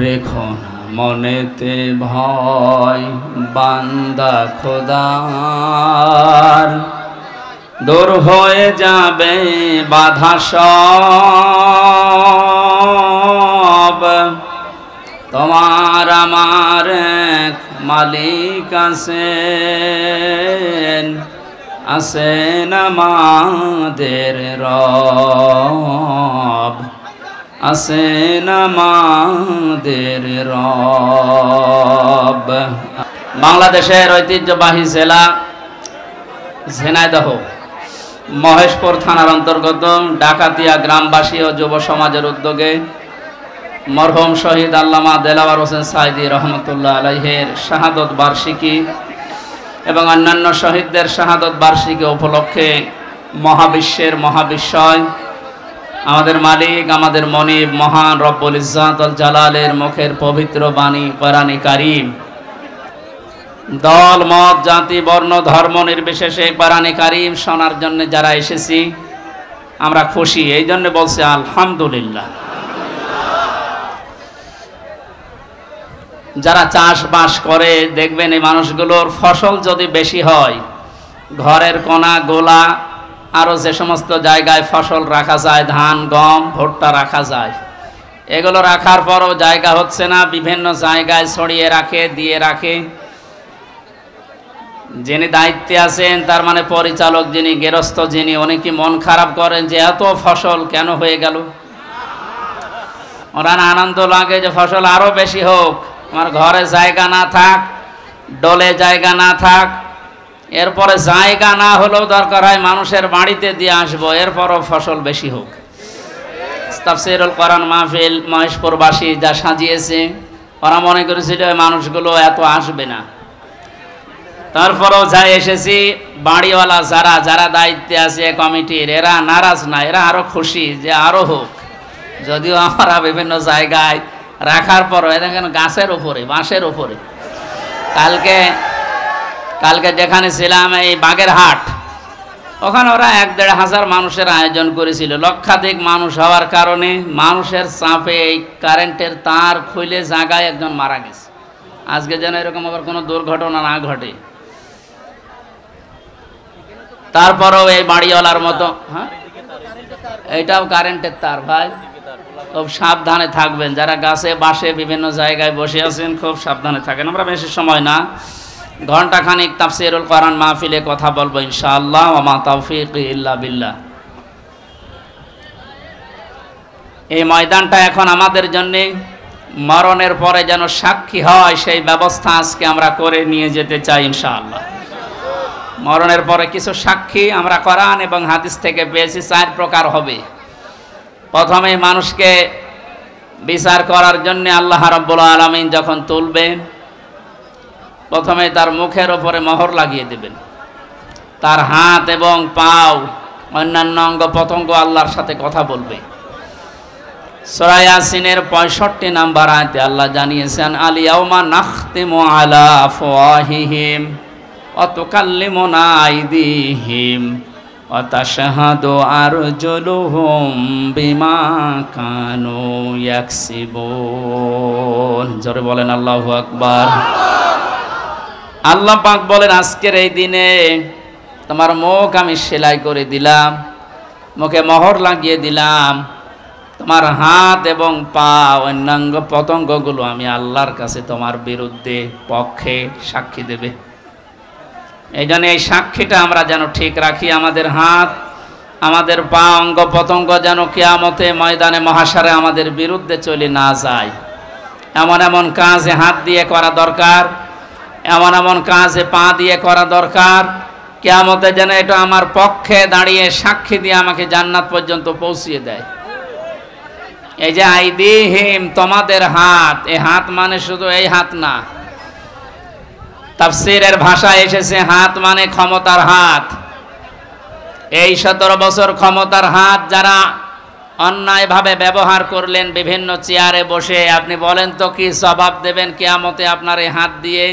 রেখো না মনেতে ভয় বান্দা খোদার দূর হয়ে যাবে বাধা সব তোমার আমার মালিক আছেন আছেন আমাদের রব না আমাদের রব বাংলাদেশের ঐতিহ্যবাহী জেলা ঝেনাইদহ মহেশপুর থানার অন্তর্গত ডাকাতিয়া গ্রামবাসী ও যুব সমাজের উদ্যোগে মরহম শহীদ আল্লামা দেলাওয়ার হোসেন সাইদি রহমতুল্লাহ আলহের শাহাদত বার্ষিকী এবং অন্যান্য শহীদদের শাহাদত বার্ষিকী উপলক্ষে মহাবিশ্বের মহাবিশ্বয় আমাদের মালিক আমাদের মনিব মহান রব্বুল ইজাতল জালালের মুখের পবিত্র বাণী কোরআনে কারিম দল মত জাতি বর্ণ ধর্ম নির্বিশেষে কোরআনে কারিম শোনার জন্য যারা এসেছি আমরা খুশি এই জন্য বলছি আলহামদুলিল্লাহ যারা চাষবাস করে দেখবেন এই মানুষগুলোর ফসল যদি বেশি হয় ঘরের কোনা গোলা আরও যে সমস্ত জায়গায় ফসল রাখা যায় ধান গম ভুট্টা রাখা যায় এগুলো রাখার পরও জায়গা হচ্ছে না বিভিন্ন জায়গায় ছড়িয়ে রাখে দিয়ে রাখে যিনি দায়িত্বে আছেন তার মানে পরিচালক যিনি গেরস্থ যিনি অনেকে মন খারাপ করেন যে এত ফসল কেন হয়ে গেল ওনার আনন্দ লাগে যে ফসল আরও বেশি হোক আমার ঘরে জায়গা না থাক ডলে জায়গা না থাক এরপরে জায়গা না হলেও দরকার হয় মানুষের বাড়িতে দিয়ে আসবো এরপরও ফসল বেশি হোক তাফসিরুল কোরআন মাহফিল মহেশপুরবাসী যা সাজিয়েছে ওরা মনে করেছিল মানুষগুলো এত আসবে না তারপরেও যাই এসেছি বাড়িওয়ালা যারা যারা দায়িত্বে আছে কমিটির এরা নারাজ না এরা আরও খুশি যে আরও হোক যদিও আমরা বিভিন্ন জায়গায় রাখার পরও এরা গাছের ওপরে বাঁশের ওপরে কালকে কালকে যেখানে ছিলাম এই বাগের হাট ওখানে ওরা এক দেড় হাজার মানুষের আয়োজন করেছিল লক্ষাধিক মানুষ হওয়ার কারণে মানুষের চাপে এই কারেন্টের তার খুলে জায়গায় একজন মারা গেছে আজকে যেন এরকম আবার কোনো দুর্ঘটনা না ঘটে তারপরও এই বাড়িওয়ালার মতো হ্যাঁ এটাও কারেন্টের তার ভাই খুব সাবধানে থাকবেন যারা গাছে বাসে বিভিন্ন জায়গায় বসে আছেন খুব সাবধানে থাকেন আমরা বেশি সময় না ঘন্টা খানিক তাফসিরুল কোরআন মাহফিলে কথা বলবো ইনশাআল্লাহ মা তৌফিক ইল্লা বিল্লাহ এই ময়দানটা এখন আমাদের জন্যে মরণের পরে যেন সাক্ষী হয় সেই ব্যবস্থা আজকে আমরা করে নিয়ে যেতে চাই ইনশাআল্লাহ মরণের পরে কিছু সাক্ষী আমরা কোরআন এবং হাদিস থেকে পেয়েছি চার প্রকার হবে প্রথমে মানুষকে বিচার করার জন্য আল্লাহ রব্বুল আলমিন যখন তুলবেন প্রথমে তার মুখের ওপরে মোহর লাগিয়ে দেবেন তার হাত এবং পাও অন্যান্য অঙ্গ পতঙ্গ আল্লাহর সাথে কথা বলবে সরায়াসিনের পঁয়ষট্টি নাম্বার আয়তে আল্লাহ জানিয়েছেন আলিয়াউমা নাখতিম আলা ফওয়াহিহিম অতকাল্লিমুনা আইদিহিম অতাশাহাদু আরজুলুহুম বিমা কানু ইয়াকসিবুন জোরে বলেন আল্লাহু আকবার আল্লাহু আকবার আল্লাহ পাক বলেন আজকের এই দিনে তোমার মুখ আমি সেলাই করে দিলাম মুখে মোহর লাগিয়ে দিলাম তোমার হাত এবং পা অন্যাঙ্গ পতঙ্গগুলো আমি আল্লাহর কাছে তোমার বিরুদ্ধে পক্ষে সাক্ষী দেবে এই জন্য এই সাক্ষীটা আমরা যেন ঠিক রাখি আমাদের হাত আমাদের পা অঙ্গ পতঙ্গ যেন কেয়ামতে ময়দানে মহাসারে আমাদের বিরুদ্ধে চলে না যায় এমন এমন কাজে হাত দিয়ে করা দরকার এমন এমন কাজে পা দিয়ে করা দরকার কেয়ামতে যেন এটা আমার পক্ষে দাঁড়িয়ে সাক্ষী দিয়ে আমাকে জান্নাত পর্যন্ত পৌঁছিয়ে দেয় এই যে দি হিম তোমাদের হাত এ হাত মানে শুধু এই হাত না তাফসিরের ভাষায় এসেছে হাত মানে ক্ষমতার হাত এই সতেরো বছর ক্ষমতার হাত যারা অন্যায়ভাবে ব্যবহার করলেন বিভিন্ন চেয়ারে বসে আপনি বলেন তো কি জবাব দেবেন কেয়ামতে আপনার এই হাত দিয়ে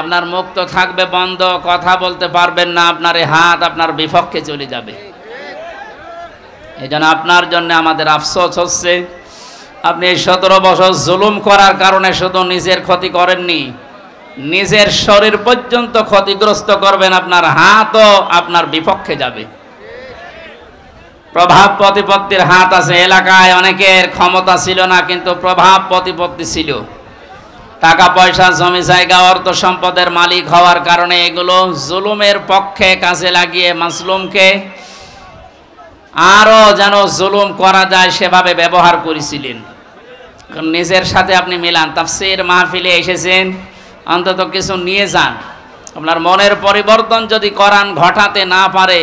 আপনার মুখ তো থাকবে বন্ধ কথা বলতে পারবেন না আপনার এই হাত আপনার বিপক্ষে চলে যাবে এই আপনার জন্য আমাদের আফসোস হচ্ছে আপনি এই সতেরো বছর জুলুম করার কারণে শুধু নিজের ক্ষতি করেননি নিজের শরীর পর্যন্ত ক্ষতিগ্রস্ত করবেন আপনার হাতও আপনার বিপক্ষে যাবে প্রভাব প্রতিপত্তির হাত আছে এলাকায় অনেকের ক্ষমতা ছিল না কিন্তু প্রভাব প্রতিপত্তি ছিল টাকা পয়সা জমি জায়গা অর্থ সম্পদের মালিক হওয়ার কারণে এগুলো জুলুমের পক্ষে কাজে লাগিয়ে মাসলুমকে আরও যেন জুলুম করা যায় সেভাবে ব্যবহার করেছিলেন নিজের সাথে আপনি মিলান তাফসির মাহফিলে এসেছেন অন্তত কিছু নিয়ে যান আপনার মনের পরিবর্তন যদি করান ঘটাতে না পারে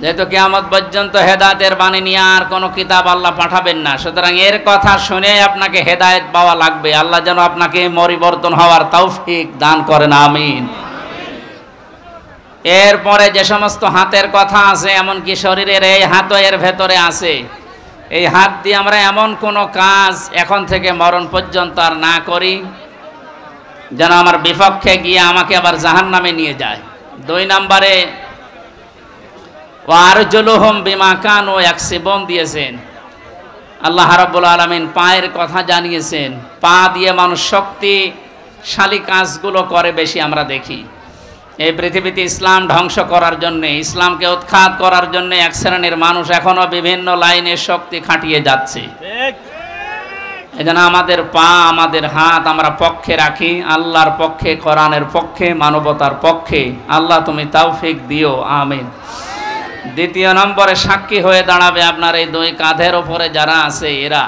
যেহেতু কেয়ামত পর্যন্ত হেদায়তের বাণী নিয়ে আর কোনো কিতাব আল্লাহ পাঠাবেন না সুতরাং এর কথা শুনে আপনাকে হেদায়ত পাওয়া লাগবে আল্লাহ যেন আপনাকে পরিবর্তন হওয়ার তৌফিক দান করেন আমিন এরপরে যে সমস্ত হাতের কথা আছে এমনকি শরীরের এই হাতও এর ভেতরে আছে এই হাত দিয়ে আমরা এমন কোনো কাজ এখন থেকে মরণ পর্যন্ত আর না করি যেন আমার বিপক্ষে গিয়ে আমাকে আবার জাহান নামে নিয়ে যায় দুই নম্বরে ও দিয়েছেন আল্লাহ পায়ের কথা জানিয়েছেন পা দিয়ে মানুষ শক্তিশালী কাজগুলো করে বেশি আমরা দেখি এই পৃথিবীতে ইসলাম ধ্বংস করার জন্যে ইসলামকে উৎখাত করার জন্যে এক শ্রেণীর মানুষ এখনো বিভিন্ন লাইনে শক্তি খাটিয়ে যাচ্ছে এজন্য আমাদের পা আমাদের হাত আমরা পক্ষে রাখি আল্লাহর পক্ষে কোরআনের পক্ষে মানবতার পক্ষে আল্লাহ তুমি তাওফিক দিও আমিন দ্বিতীয় নম্বরে সাক্ষী হয়ে দাঁড়াবে আপনার এই দুই কাঁধের ওপরে যারা আছে এরা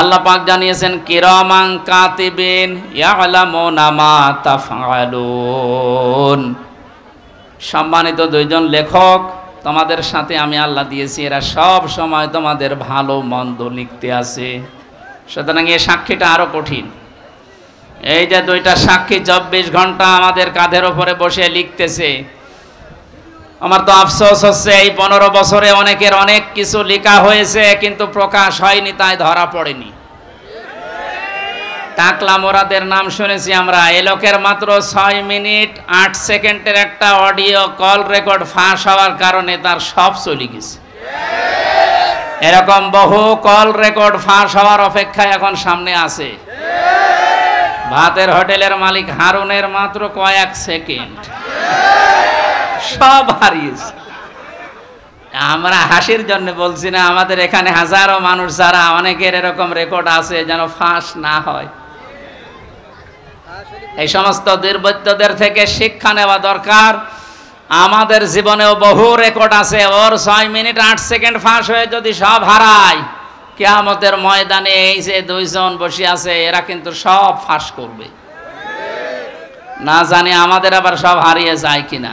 আল্লাহ পাক জানিয়েছেন কিরামাং কাতিবিন ইয়ালামুনা মা তাফআলুন সম্মানিত দুইজন লেখক তোমাদের সাথে আমি আল্লাহ দিয়েছি এরা সব সময় তোমাদের ভালো মন্দ লিখতে আছে সুতরাং এই সাক্ষীটা আরও কঠিন এই যে দুইটা সাক্ষী চব্বিশ ঘন্টা আমাদের কাঁধের ওপরে বসে লিখতেছে আমার তো আফসোস হচ্ছে এই পনেরো বছরে অনেকের অনেক কিছু লেখা হয়েছে কিন্তু প্রকাশ হয়নি তাই ধরা পড়েনি টাকলা মোরাদের নাম শুনেছি আমরা এ লোকের মাত্র ছয় মিনিট আট সেকেন্ডের একটা অডিও কল রেকর্ড ফাঁস হওয়ার কারণে তার সব চলে গেছে এরকম বহু কল রেকর্ড ফাঁস হওয়ার অপেক্ষায় এখন সামনে আছে ভাতের হোটেলের মালিক হারুনের মাত্র কয়েক সেকেন্ড সব হারিয়েছে আমরা হাসির জন্য বলছি না আমাদের এখানে হাজারো মানুষ যারা অনেকের এরকম রেকর্ড আছে যেন ফাঁস না হয় এই সমস্ত দুর্বৃত্তদের থেকে শিক্ষা নেওয়া দরকার আমাদের জীবনেও বহু রেকর্ড আছে ওর ছয় মিনিট আট সেকেন্ড ফাঁস হয়ে যদি সব হারায় কেয়ামতের ময়দানে এই যে দুইজন বসে আছে এরা কিন্তু সব ফাঁস করবে না জানি আমাদের আবার সব হারিয়ে যায় কিনা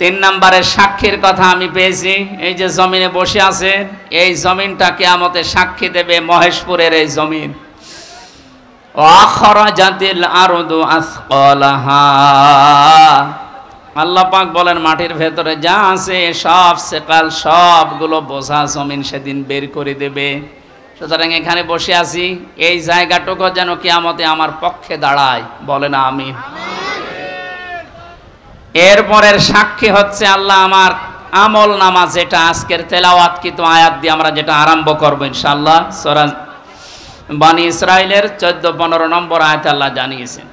তিন নম্বরের সাক্ষীর কথা আমি পেয়েছি এই যে জমিনে বসে আছেন এই জমিনটা কেয়ামতে সাক্ষী দেবে মহেশপুরের এই জমিন আল্লাপাক বলেন মাটির ভেতরে যা আছে সব সেকাল সবগুলো বোঝা জমিন সেদিন বের করে দেবে সুতরাং এখানে বসে আছি এই জায়গাটুকু যেন কেয়ামতে আমার পক্ষে দাঁড়ায় বলেন আমি এরপরের সাক্ষী হচ্ছে আল্লাহ আমার আমল নামা যেটা আজকের তেলাওয়াত কিন্তু আয়াত দিয়ে আমরা যেটা আরম্ভ করবো ইনশাল্লাহ সরাজ বাণী ইসরায়েলের চোদ্দ পনেরো নম্বর আয়াত আল্লাহ জানিয়েছেন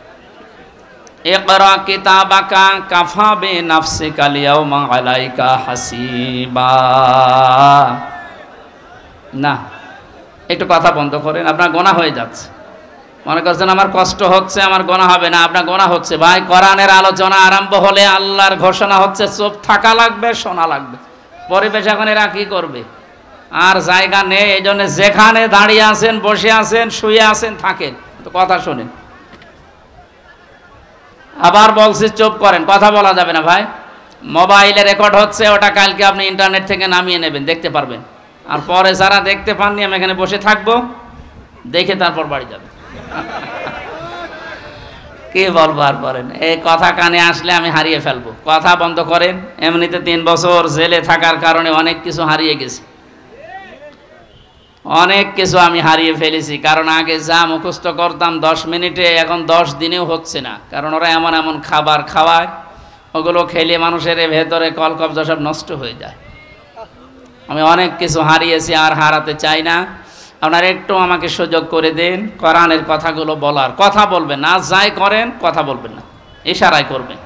কালিয়াও মালাইকা হাসিবা না একটু কথা বন্ধ করেন আপনার গোনা হয়ে যাচ্ছে মনে করছেন আমার কষ্ট হচ্ছে আমার গোনা হবে না আপনার গোনা হচ্ছে ভাই কোরআনের আলোচনা আরম্ভ হলে আল্লাহর ঘোষণা হচ্ছে চোখ থাকা লাগবে শোনা লাগবে পরিবেশ এখন এরা কী করবে আর জায়গা নেই এই জন্য যেখানে দাঁড়িয়ে আছেন বসে আছেন শুয়ে আছেন থাকেন তো কথা শোনেন আবার বলছি চুপ করেন কথা বলা যাবে না ভাই মোবাইলে রেকর্ড হচ্ছে ওটা কালকে আপনি ইন্টারনেট থেকে নামিয়ে নেবেন দেখতে পারবেন আর পরে যারা দেখতে পাননি আমি এখানে বসে থাকবো দেখে তারপর বাড়ি যাবেন কে বলবো আর বলেন এই কথা কানে আসলে আমি হারিয়ে ফেলবো কথা বন্ধ করেন এমনিতে তিন বছর জেলে থাকার কারণে অনেক কিছু হারিয়ে গেছি অনেক কিছু আমি হারিয়ে ফেলেছি কারণ আগে যা মুখস্থ করতাম দশ মিনিটে এখন দশ দিনেও হচ্ছে না কারণ ওরা এমন এমন খাবার খাওয়ায় ওগুলো খেলে মানুষের ভেতরে কলকব্জা সব নষ্ট হয়ে যায় আমি অনেক কিছু হারিয়েছি আর হারাতে চাই না আপনারা একটু আমাকে সুযোগ করে দেন কোরআনের কথাগুলো বলার কথা বলবেন না যাই করেন কথা বলবেন না ইশারায় করবেন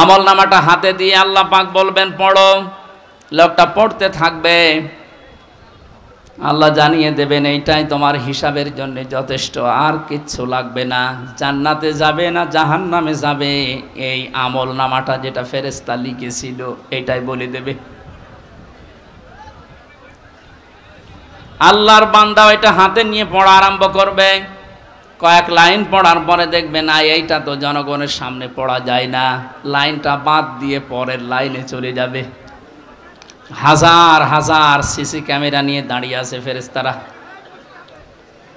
আমল নামাটা হাতে দিয়ে আল্লাহ পাক বলবেন পড়ো লোকটা পড়তে থাকবে আল্লাহ জানিয়ে দেবেন এইটাই তোমার হিসাবের জন্য যথেষ্ট আর কিচ্ছু লাগবে না জান্নাতে যাবে না জাহান নামে যাবে এই আমল নামাটা যেটা ফেরেস্তা লিখেছিল এটাই বলে দেবে আল্লাহর বান্দা এটা হাতে নিয়ে পড়া আরম্ভ করবে কয়েক লাইন পড়ার পরে দেখবে না এইটা তো জনগণের সামনে পড়া যায় না লাইনটা বাদ দিয়ে পরের লাইনে চলে যাবে হাজার হাজার সিসি ক্যামেরা নিয়ে দাঁড়িয়ে আছে ফেরেস্তারা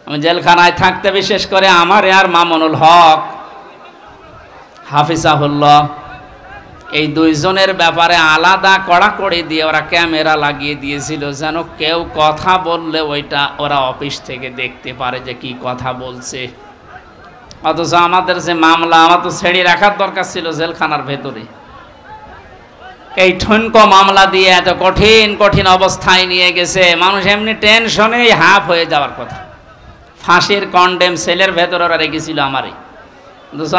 আমি জেলখানায় থাকতে বিশেষ করে আমার আর মামুনুল হক হাফিজাহুল্লাহ এই দুইজনের ব্যাপারে আলাদা কড়াকড়ি দিয়ে ওরা ক্যামেরা লাগিয়ে দিয়েছিল যেন কেউ কথা বললে ওইটা ওরা অফিস থেকে দেখতে পারে যে কি কথা বলছে অথচ আমাদের যে মামলা আমার তো ছেড়ে রাখার দরকার ছিল জেলখানার ভেতরে এই ঠুনকো মামলা দিয়ে এত কঠিন কঠিন অবস্থায় নিয়ে গেছে মানুষ এমনি টেনশনেই হাফ হয়ে যাওয়ার কথা ফাঁসির কন্ডেম সেলের ভেতরে ওরা রেখেছিল আমারই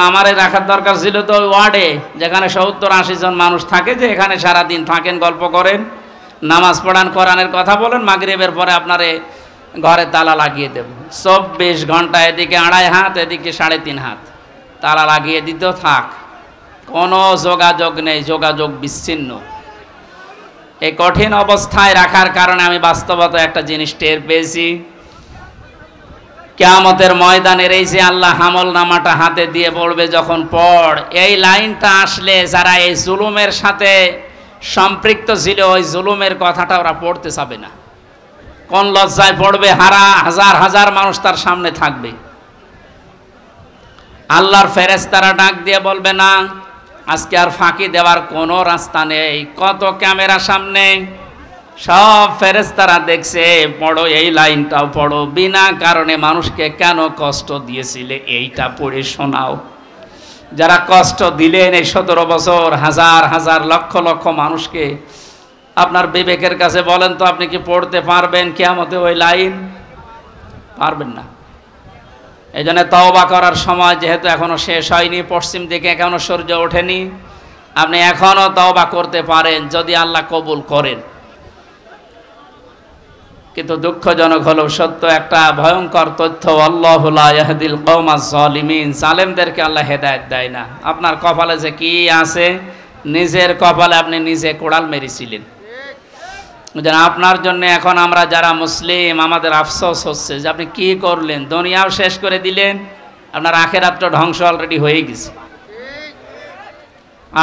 আমারে রাখার দরকার ছিল তো ওই ওয়ার্ডে যেখানে সত্তর আশি জন মানুষ থাকে যে এখানে সারাদিন থাকেন গল্প করেন নামাজ পড়ান কোরআনের কথা বলেন মাগরিবের পরে আপনারে ঘরে তালা লাগিয়ে দেব চব্বিশ ঘন্টা এদিকে আড়াই হাত এদিকে সাড়ে তিন হাত তালা লাগিয়ে দিতেও থাক কোনো যোগাযোগ নেই যোগাযোগ বিচ্ছিন্ন এই কঠিন অবস্থায় রাখার কারণে আমি বাস্তবতা একটা জিনিস টের পেয়েছি কেয়ামতের ময়দানের এই যে আল্লাহ হামল নামাটা হাতে দিয়ে পড়বে যখন পড় এই লাইনটা আসলে যারা এই জুলুমের সাথে সম্পৃক্ত ছিল ওই জুলুমের কথাটা ওরা পড়তে চাবে না কোন লজ্জায় পড়বে হারা হাজার হাজার মানুষ তার সামনে থাকবে আল্লাহর ফেরেস তারা ডাক দিয়ে বলবে না আজকে আর ফাঁকি দেওয়ার কোনো রাস্তা নেই কত ক্যামেরা সামনে সব ফেরেস্তারা দেখছে পড়ো এই লাইনটাও পড়ো বিনা কারণে মানুষকে কেন কষ্ট দিয়েছিলে এইটা পড়ে শোনাও যারা কষ্ট দিলেন এই সতেরো বছর হাজার হাজার লক্ষ লক্ষ মানুষকে আপনার বিবেকের কাছে বলেন তো আপনি কি পড়তে পারবেন মতে ওই লাইন পারবেন না এই জন্য তওবা করার সময় যেহেতু এখনও শেষ হয়নি পশ্চিম দিকে এখনও সূর্য ওঠেনি আপনি এখনও তওবা করতে পারেন যদি আল্লাহ কবুল করেন কিন্তু দুঃখজনক হলো সত্য একটা ভয়ঙ্কর তথ্য আল্লাহুল্লাহদিল কৌমা সালেমদেরকে আল্লাহ হেদায়ত দেয় না আপনার কপালে যে কি আছে নিজের কপালে আপনি নিজে কোড়াল মেরেছিলেন যেন আপনার জন্য এখন আমরা যারা মুসলিম আমাদের আফসোস হচ্ছে যে আপনি কি করলেন দুনিয়াও শেষ করে দিলেন আপনার আখের আত্ম ধ্বংস অলরেডি হয়ে গেছে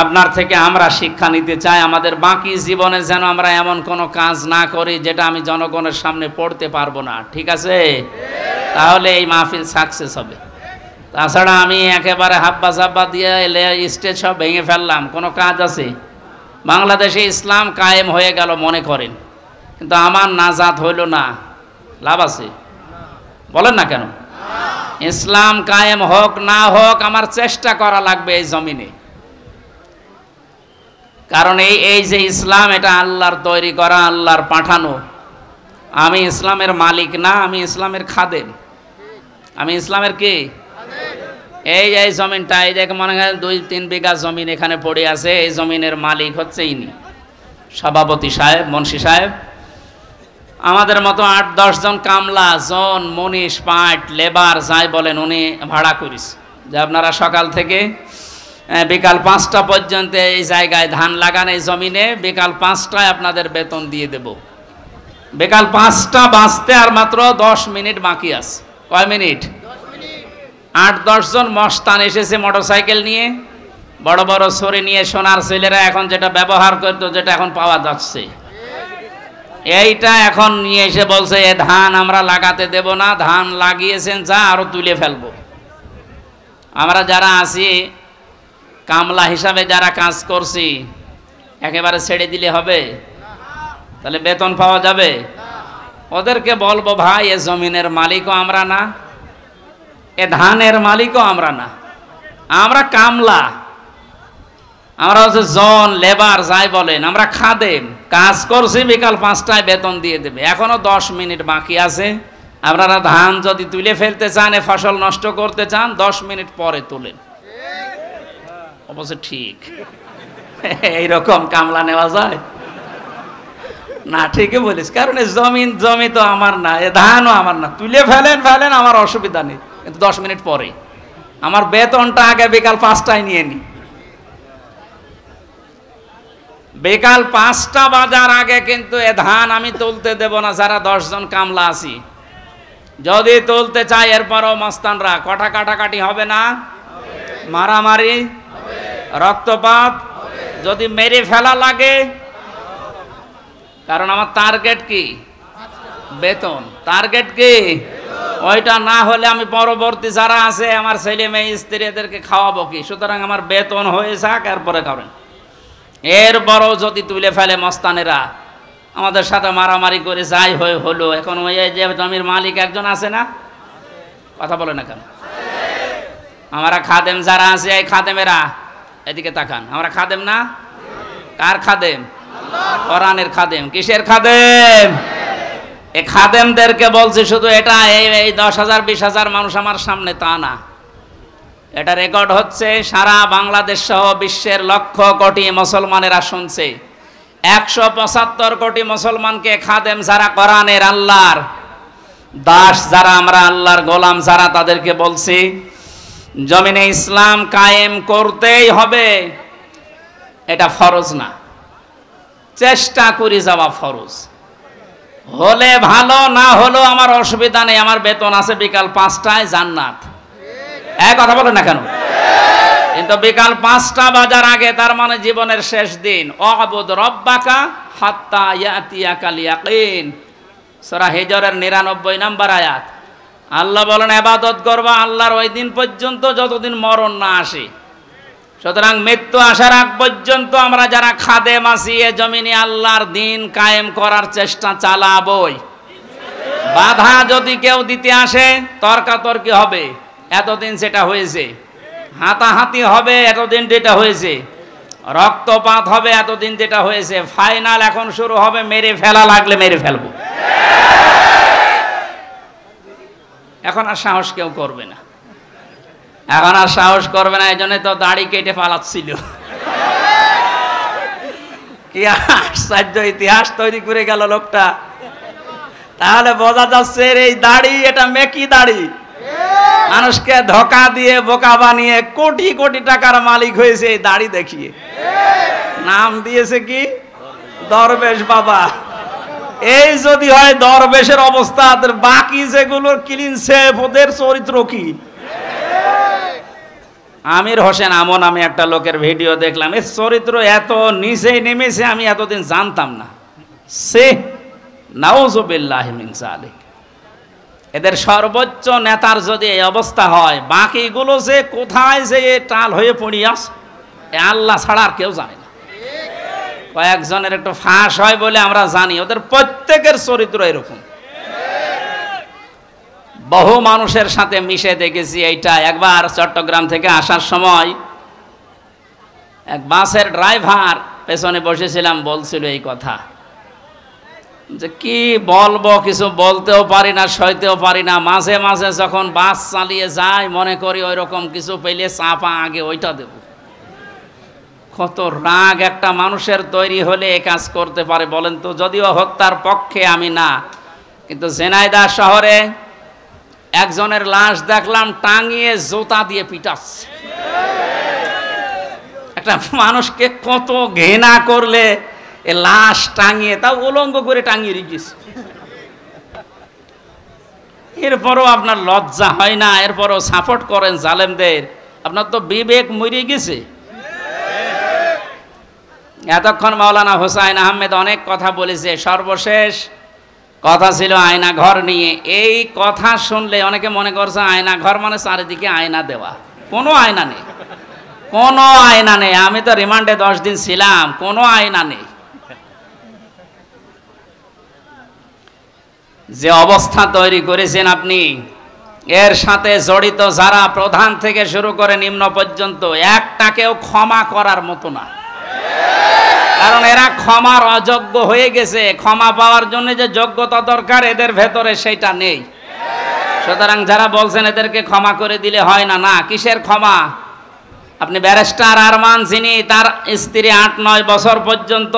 আপনার থেকে আমরা শিক্ষা নিতে চাই আমাদের বাকি জীবনে যেন আমরা এমন কোনো কাজ না করি যেটা আমি জনগণের সামনে পড়তে পারবো না ঠিক আছে তাহলে এই মাহফিল সাকসেস হবে তাছাড়া আমি একেবারে হাব্বা সাব্বা দিয়ে এলে স্টেজ সব ভেঙে ফেললাম কোনো কাজ আছে বাংলাদেশে ইসলাম কায়েম হয়ে গেল মনে করেন কিন্তু আমার নাজাত হইল না লাভ আছে বলেন না কেন ইসলাম কায়েম হোক না হোক আমার চেষ্টা করা লাগবে এই জমিনে কারণ এই এই যে ইসলাম এটা আল্লাহর তৈরি করা আল্লাহর পাঠানো আমি ইসলামের মালিক না আমি ইসলামের খাদেম আমি ইসলামের কে এই যে জমিনটা এই যে মনে হয় দুই তিন বিঘা জমিন এখানে পড়ে আছে এই জমিনের মালিক হচ্ছে ইনি সভাপতি সাহেব মনসি সাহেব আমাদের মতো আট দশজন কামলা জন মনীষ পাট লেবার যাই বলেন উনি ভাড়া করিস যে আপনারা সকাল থেকে বিকাল পাঁচটা পর্যন্ত এই জায়গায় ধান লাগান এই জমিনে বিকাল পাঁচটায় আপনাদের বেতন দিয়ে দেব বিকাল পাঁচটা বাঁচতে আর মাত্র দশ মিনিট বাকি আছে কয় মিনিট আট দশজন মস্তান এসেছে মোটর সাইকেল নিয়ে বড় বড় সরে নিয়ে সোনার ছেলেরা এখন যেটা ব্যবহার করতো যেটা এখন পাওয়া যাচ্ছে এইটা এখন নিয়ে এসে বলছে এ ধান আমরা লাগাতে দেব না ধান লাগিয়েছেন যা আরও তুলে ফেলবো আমরা যারা আছি কামলা হিসাবে যারা কাজ করছি একেবারে ছেড়ে দিলে হবে তাহলে বেতন পাওয়া যাবে ওদেরকে বলবো ভাই এ জমিনের মালিকও আমরা না এ ধানের মালিকও আমরা না আমরা কামলা আমরা হচ্ছে জন লেবার যাই বলেন আমরা খাদেম কাজ করছি বিকাল পাঁচটায় বেতন দিয়ে দেবে এখনো দশ মিনিট বাকি আছে আপনারা ধান যদি তুলে ফেলতে চান এ ফসল নষ্ট করতে চান দশ মিনিট পরে তুলেন বলছে ঠিক এইরকম কামলা নেওয়া যায় না ঠিকই বলিস কারণ জমিন জমি তো আমার না এ ধানও আমার না তুলে ফেলেন ফেলেন আমার অসুবিধা নেই কিন্তু দশ মিনিট পরে আমার বেতনটা আগে বিকাল পাঁচটায় নিয়ে নি বিকাল পাঁচটা বাজার আগে কিন্তু এ ধান আমি তুলতে দেব না যারা দশজন কামলা আছি যদি তুলতে চাই এরপরও মস্তানরা কটা কাটাকাটি হবে না মারামারি রক্তপাত যদি মেরে ফেলা লাগে কারণ আমার টার্গেট কি বেতন টার্গেট কি ওইটা না হলে আমি পরবর্তী যারা আছে আমার ছেলে মেয়ে স্ত্রী এদেরকে খাওয়াবো কি সুতরাং আমার বেতন হয়ে যাক এরপরে খাবেন এরপরও যদি তুলে ফেলে মস্তানেরা আমাদের সাথে মারামারি করে যাই হয়ে হলো এখন ওই যে জমির মালিক একজন আছে না কথা বলে না কেন আমরা খাদেম যারা আছে এই খাদেমেরা এদিকে তাকান আমরা খাদেম না কার খাদেম কোরআনের খাদেম কিসের খাদেম এ খাদেমদেরকে বলছি শুধু এটা এই দশ হাজার বিশ হাজার মানুষ আমার সামনে তা না এটা রেকর্ড হচ্ছে সারা বাংলাদেশ সহ বিশ্বের লক্ষ কোটি মুসলমানেরা শুনছে একশো পঁচাত্তর কোটি মুসলমানকে খাদেম যারা কোরআনের আল্লাহর দাস যারা আমরা আল্লাহর গোলাম যারা তাদেরকে বলছি জমিনে ইসলাম কায়েম করতেই হবে এটা ফরজ না চেষ্টা করে যাওয়া ফরজ হলে ভালো না হলেও আমার অসুবিধা নেই আমার বেতন আছে বিকাল পাঁচটায় জান্নাত এক হ্যাঁ, কথা বলেন না কেন কিন্তু বিকাল পাঁচটা বাজার আগে তার মানে জীবনের শেষ দিন অবুদ রব্বাকা হাত্তা ইয়াতিয়া কালিয়াকিন সরা হেজরের নিরানব্বই নাম্বার আয়াত আল্লাহ বলেন আবাদত করবা আল্লাহর ওই দিন পর্যন্ত যতদিন মরণ না আসে সুতরাং মৃত্যু আসার আগ পর্যন্ত আমরা যারা খাদে মাসিয়ে জমিনে আল্লাহর দিন কায়েম করার চেষ্টা চালাবই বাধা যদি কেউ দিতে আসে তর্কাতর্কি হবে এতদিন সেটা হয়েছে হাতাহাতি হবে এতদিন যেটা হয়েছে রক্তপাত হবে এতদিন যেটা হয়েছে ফাইনাল এখন শুরু হবে মেরে ফেলা লাগলে মেরে ফেলবো এখন আর সাহস কেউ করবে না এখন আর সাহস করবে না এই জন্য তো দাড়ি কেটে পালাচ্ছিল কি আশ্চর্য ইতিহাস তৈরি করে গেল লোকটা তাহলে বোঝা যাচ্ছে এই দাড়ি এটা মেকি দাড়ি মানুষকে ধোকা দিয়ে বোকা বানিয়ে কোটি কোটি টাকার মালিক হয়েছে এই দাড়ি দেখিয়ে নাম দিয়েছে কি দরবেশ বাবা এই যদি হয় দরবেশের অবস্থা বাকি যেগুলো ক্লিন সেফ ওদের চরিত্র কি আমির হোসেন আমন আমি একটা লোকের ভিডিও দেখলাম এর চরিত্র এত নিচে নেমেছে আমি এতদিন জানতাম না সে নাউজবিল্লাহমিন সালিক এদের সর্বোচ্চ নেতার যদি এই অবস্থা হয় বাকিগুলো যে কোথায় যে টাল হয়ে পড়িয়াস আল্লাহ ছাড়া আর কেউ জানে না কয়েকজনের একটু ফাঁস হয় বলে আমরা জানি ওদের প্রত্যেকের চরিত্র এরকম বহু মানুষের সাথে মিশে দেখেছি এইটা একবার চট্টগ্রাম থেকে আসার সময় এক বাসের ড্রাইভার পেছনে বসেছিলাম বলছিল এই কথা যে কি বলবো কিছু বলতেও পারি না সইতেও পারি না মাঝে মাঝে যখন বাস চালিয়ে যায় মনে করি ওই রকম কিছু পেলে চাপা আগে ওইটা দেবো কত রাগ একটা মানুষের তৈরি হলে এ কাজ করতে পারে বলেন তো যদিও হত্যার পক্ষে আমি না কিন্তু জেনাইদা শহরে একজনের লাশ দেখলাম টাঙিয়ে জোতা দিয়ে পিটাচ্ছে একটা মানুষকে কত ঘেনা করলে এ লাশ টাঙিয়ে তাও উলঙ্গ করে টাঙিয়ে রেখেছে এরপরও আপনার লজ্জা হয় না এরপরও সাপোর্ট করেন জালেমদের আপনার তো বিবেক মরে গেছে এতক্ষণ মাওলানা হোসাইন আহমেদ অনেক কথা বলেছে সর্বশেষ কথা ছিল আয়না ঘর নিয়ে এই কথা শুনলে অনেকে মনে করছে আয়না ঘর মানে চারিদিকে আয়না দেওয়া কোনো আয়না নেই কোনো আয়না নেই আমি তো রিমান্ডে দশ দিন ছিলাম কোনো আয়না নেই যে অবস্থা তৈরি করেছেন আপনি এর সাথে জড়িত যারা প্রধান থেকে শুরু করে নিম্ন পর্যন্ত একটাকেও ক্ষমা করার মতো না কারণ এরা ক্ষমার অযোগ্য হয়ে গেছে ক্ষমা পাওয়ার জন্য যে যোগ্যতা দরকার এদের ভেতরে সেটা নেই সুতরাং যারা বলছেন এদেরকে ক্ষমা করে দিলে হয় না না কিসের ক্ষমা আপনি ব্যারিস্টার আরমান যিনি তার স্ত্রী আট নয় বছর পর্যন্ত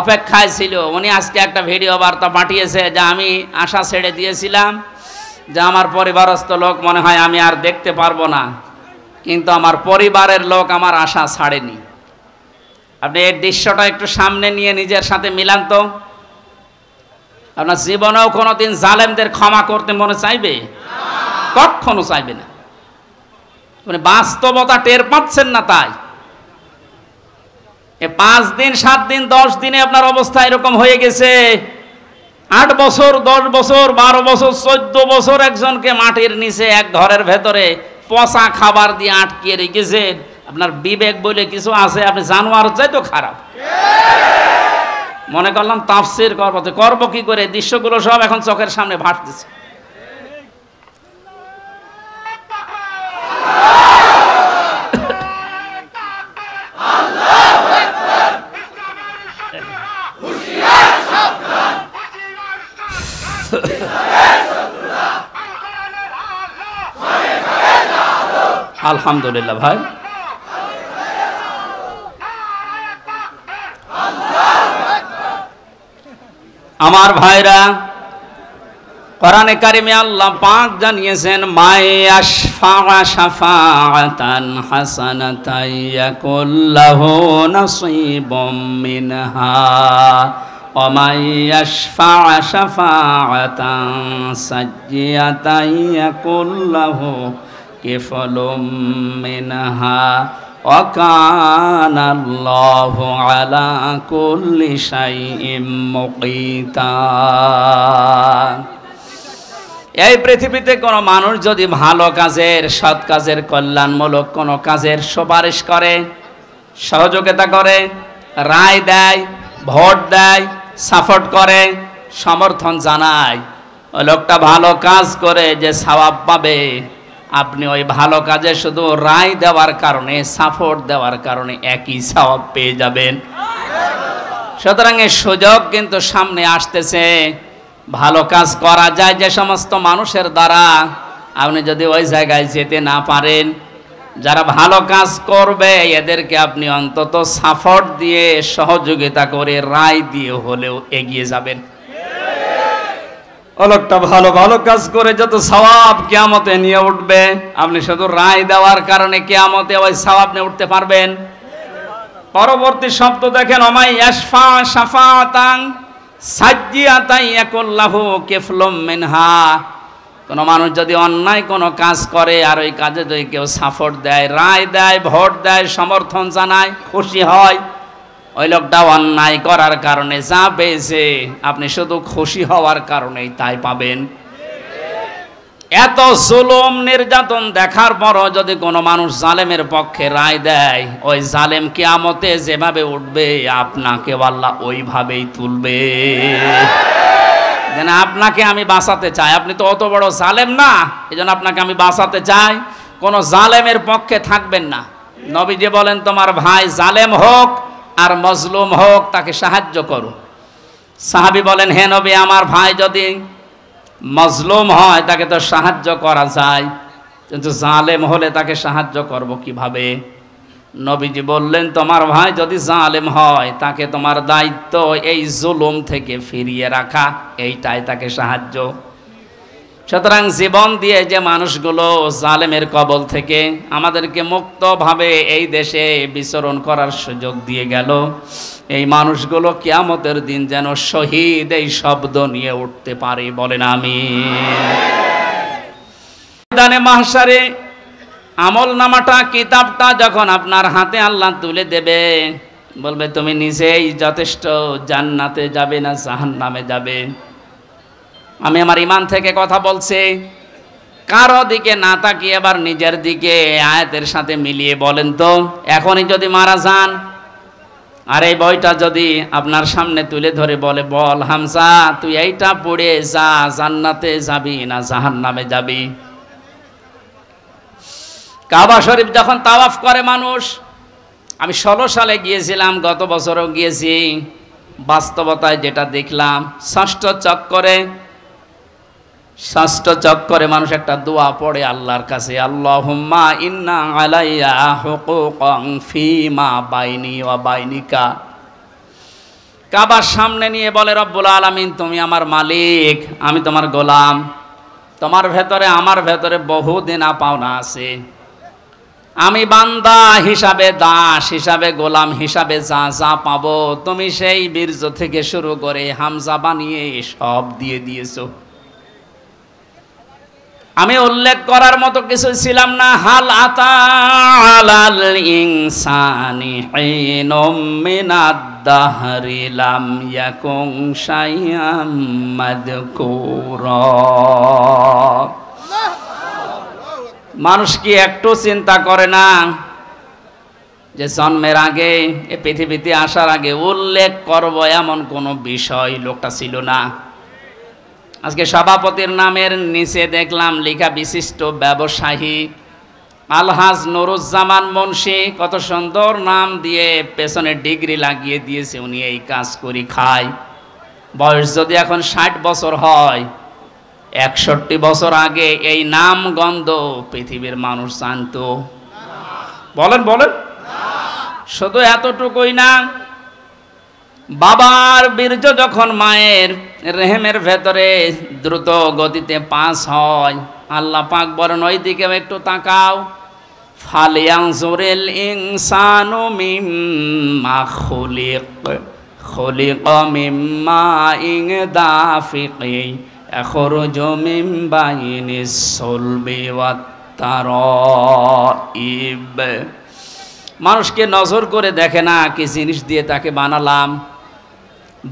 অপেক্ষায় ছিল উনি আজকে একটা ভিডিও বার্তা পাঠিয়েছে যে আমি আশা ছেড়ে দিয়েছিলাম যে আমার পরিবারস্থ লোক মনে হয় আমি আর দেখতে পারবো না কিন্তু আমার পরিবারের লোক আমার আশা ছাড়েনি আপনি এই দৃশ্যটা একটু সামনে নিয়ে নিজের সাথে মিলান তো আপনার জীবনেও কোনোদিন জালেমদের ক্ষমা করতে মনে চাইবে কখনো চাইবে না মানে বাস্তবতা টের পাচ্ছেন না তাই পাঁচ দিন সাত দিন দশ দিনে আপনার অবস্থা এরকম হয়ে গেছে আট বছর দশ বছর বারো বছর চোদ্দ বছর একজনকে মাটির নিচে এক ঘরের ভেতরে পচা খাবার দিয়ে আটকিয়ে রেখেছেন আপনার বিবেক বলে কিছু আছে আপনি জানোয়ার চাই তো খারাপ মনে করলাম তাফসির করবো তো করবো কি করে দৃশ্যগুলো সব এখন চোখের সামনে ভাসতেছে আলহামদুলিল্লাহ ভাই আমার ভাইরা কোরআনে কারিমে আল্লাহ পাক জানিয়েছেন মায়ে আশফা শাফাআতান হাসানাতাই ইয়াকুল্লাহু নাসিবুম মিনহা ওয়া মায়ে আশফা শাফাআতান সাজ্জিয়াতাই ইয়াকুল্লাহু কিফলুম মিনহা وكان الله على كل شيء مقيتا এই পৃথিবীতে কোনো মানুষ যদি ভালো কাজের সৎ কাজের কল্যাণমূলক কোনো কাজের সুপারিশ করে সহযোগিতা করে রায় দেয় ভোট দেয় সাপোর্ট করে সমর্থন জানায় লোকটা ভালো কাজ করে যে সবাব পাবে আপনি ওই ভালো কাজে শুধু রায় দেওয়ার কারণে সাপোর্ট দেওয়ার কারণে একই সব পেয়ে যাবেন সুতরাং এই সুযোগ কিন্তু সামনে আসতেছে ভালো কাজ করা যায় যে সমস্ত মানুষের দ্বারা আপনি যদি ওই জায়গায় যেতে না পারেন যারা ভালো কাজ করবে এদেরকে আপনি অন্তত সাপোর্ট দিয়ে সহযোগিতা করে রায় দিয়ে হলেও এগিয়ে যাবেন ও ভালো ভালো কাজ করে যত সবাব কেয়ামতে নিয়ে উঠবে আপনি শুধু রায় দেওয়ার কারণে কেয়ামতে ওই সবাব নিয়ে উঠতে পারবেন পরবর্তী শব্দ দেখেন অমাই ইয়াশফা সাফাতাং সাজ্জিয়াতাই একল্লাহু কেফলম মেনহা কোনো মানুষ যদি অন্যায় কোনো কাজ করে আর ওই কাজে যদি কেউ সাপোর্ট দেয় রায় দেয় ভোট দেয় সমর্থন জানায় খুশি হয় ওই লোকটা অন্যায় করার কারণে যা পেয়েছে আপনি শুধু খুশি হওয়ার কারণেই তাই পাবেন এত জুলুম নির্যাতন দেখার পরও যদি কোনো মানুষ জালেমের পক্ষে রায় দেয় ওই জালেম কিয়ামতে যেভাবে উঠবে আপনাকে আল্লাহ ওইভাবেই তুলবে যেন আপনাকে আমি বাঁচাতে চাই আপনি তো অত বড় জালেম না এই আপনাকে আমি বাঁচাতে চাই কোনো জালেমের পক্ষে থাকবেন না নবীজি বলেন তোমার ভাই জালেম হোক আর মজলুম হোক তাকে সাহায্য করো সাহাবি বলেন হে নবী আমার ভাই যদি মজলুম হয় তাকে তো সাহায্য করা যায় কিন্তু জালেম হলে তাকে সাহায্য করব কিভাবে নবীজি বললেন তোমার ভাই যদি জালেম হয় তাকে তোমার দায়িত্ব এই জুলুম থেকে ফিরিয়ে রাখা এইটাই তাকে সাহায্য সুতরাং জীবন দিয়ে যে মানুষগুলো জালেমের কবল থেকে আমাদেরকে মুক্তভাবে এই দেশে বিচরণ করার সুযোগ দিয়ে গেল এই মানুষগুলো কিয়ামতের দিন যেন শহীদ এই শব্দ নিয়ে উঠতে পারে বলেন আমি দানে মাহসারে আমল নামাটা কিতাবটা যখন আপনার হাতে আল্লাহ তুলে দেবে বলবে তুমি নিজেই যথেষ্ট জান্নাতে যাবে না নামে যাবে আমি আমার ইমান থেকে কথা বলছি কারো দিকে না তাকিয়ে আবার নিজের দিকে আয়াতের সাথে মিলিয়ে বলেন তো এখনই যদি মারা যান আর এই বইটা যদি আপনার সামনে তুলে ধরে বলে বল হামসা তুই এইটা পড়ে যা জান্নাতে যাবি না জাহান নামে যাবি কাবা শরীফ যখন তাওয়াফ করে মানুষ আমি ষোলো সালে গিয়েছিলাম গত বছরও গিয়েছি বাস্তবতায় যেটা দেখলাম ষষ্ঠ চক্করে ষষ্ঠ চক্করে মানুষ একটা দোয়া পড়ে আল্লাহর কাছে আল্লাহুম্মা ইন্না আলাইয়া হুকুকং ফিমা বাইনি ওয়া বাইনিকা কাবার সামনে নিয়ে বলে রব্বুল আলামিন তুমি আমার মালিক আমি তোমার গোলাম তোমার ভেতরে আমার ভেতরে বহু দেনা পাওনা আছে আমি বান্দা হিসাবে দাস হিসাবে গোলাম হিসাবে যা যা পাবো তুমি সেই বীর্য থেকে শুরু করে হামজা বানিয়ে সব দিয়ে দিয়েছো আমি উল্লেখ করার মতো কিছু ছিলাম না হাল আতাল মানুষ কি একটু চিন্তা করে না যে জন্মের আগে এ পৃথিবীতে আসার আগে উল্লেখ করব এমন কোনো বিষয় লোকটা ছিল না আজকে সভাপতির নামের নিচে দেখলাম লেখা বিশিষ্ট ব্যবসায়ী আলহাজ নুরুজ্জামান মুন্সি কত সুন্দর নাম দিয়ে পেছনে ডিগ্রি লাগিয়ে দিয়েছে উনি এই কাজ করি খায় বয়স যদি এখন ষাট বছর হয় একষট্টি বছর আগে এই নাম গন্ধ পৃথিবীর মানুষ জানত বলেন বলেন শুধু এতটুকুই না বাবার বীর্য যখন মায়ের রেহেমের ভেতরে দ্রুত গতিতে পাস হয় আল্লাহ পাক বরণ ওই দিকেও একটু তাকাও মিম্মা মিম্মা ইং মানুষকে নজর করে দেখে না কি জিনিস দিয়ে তাকে বানালাম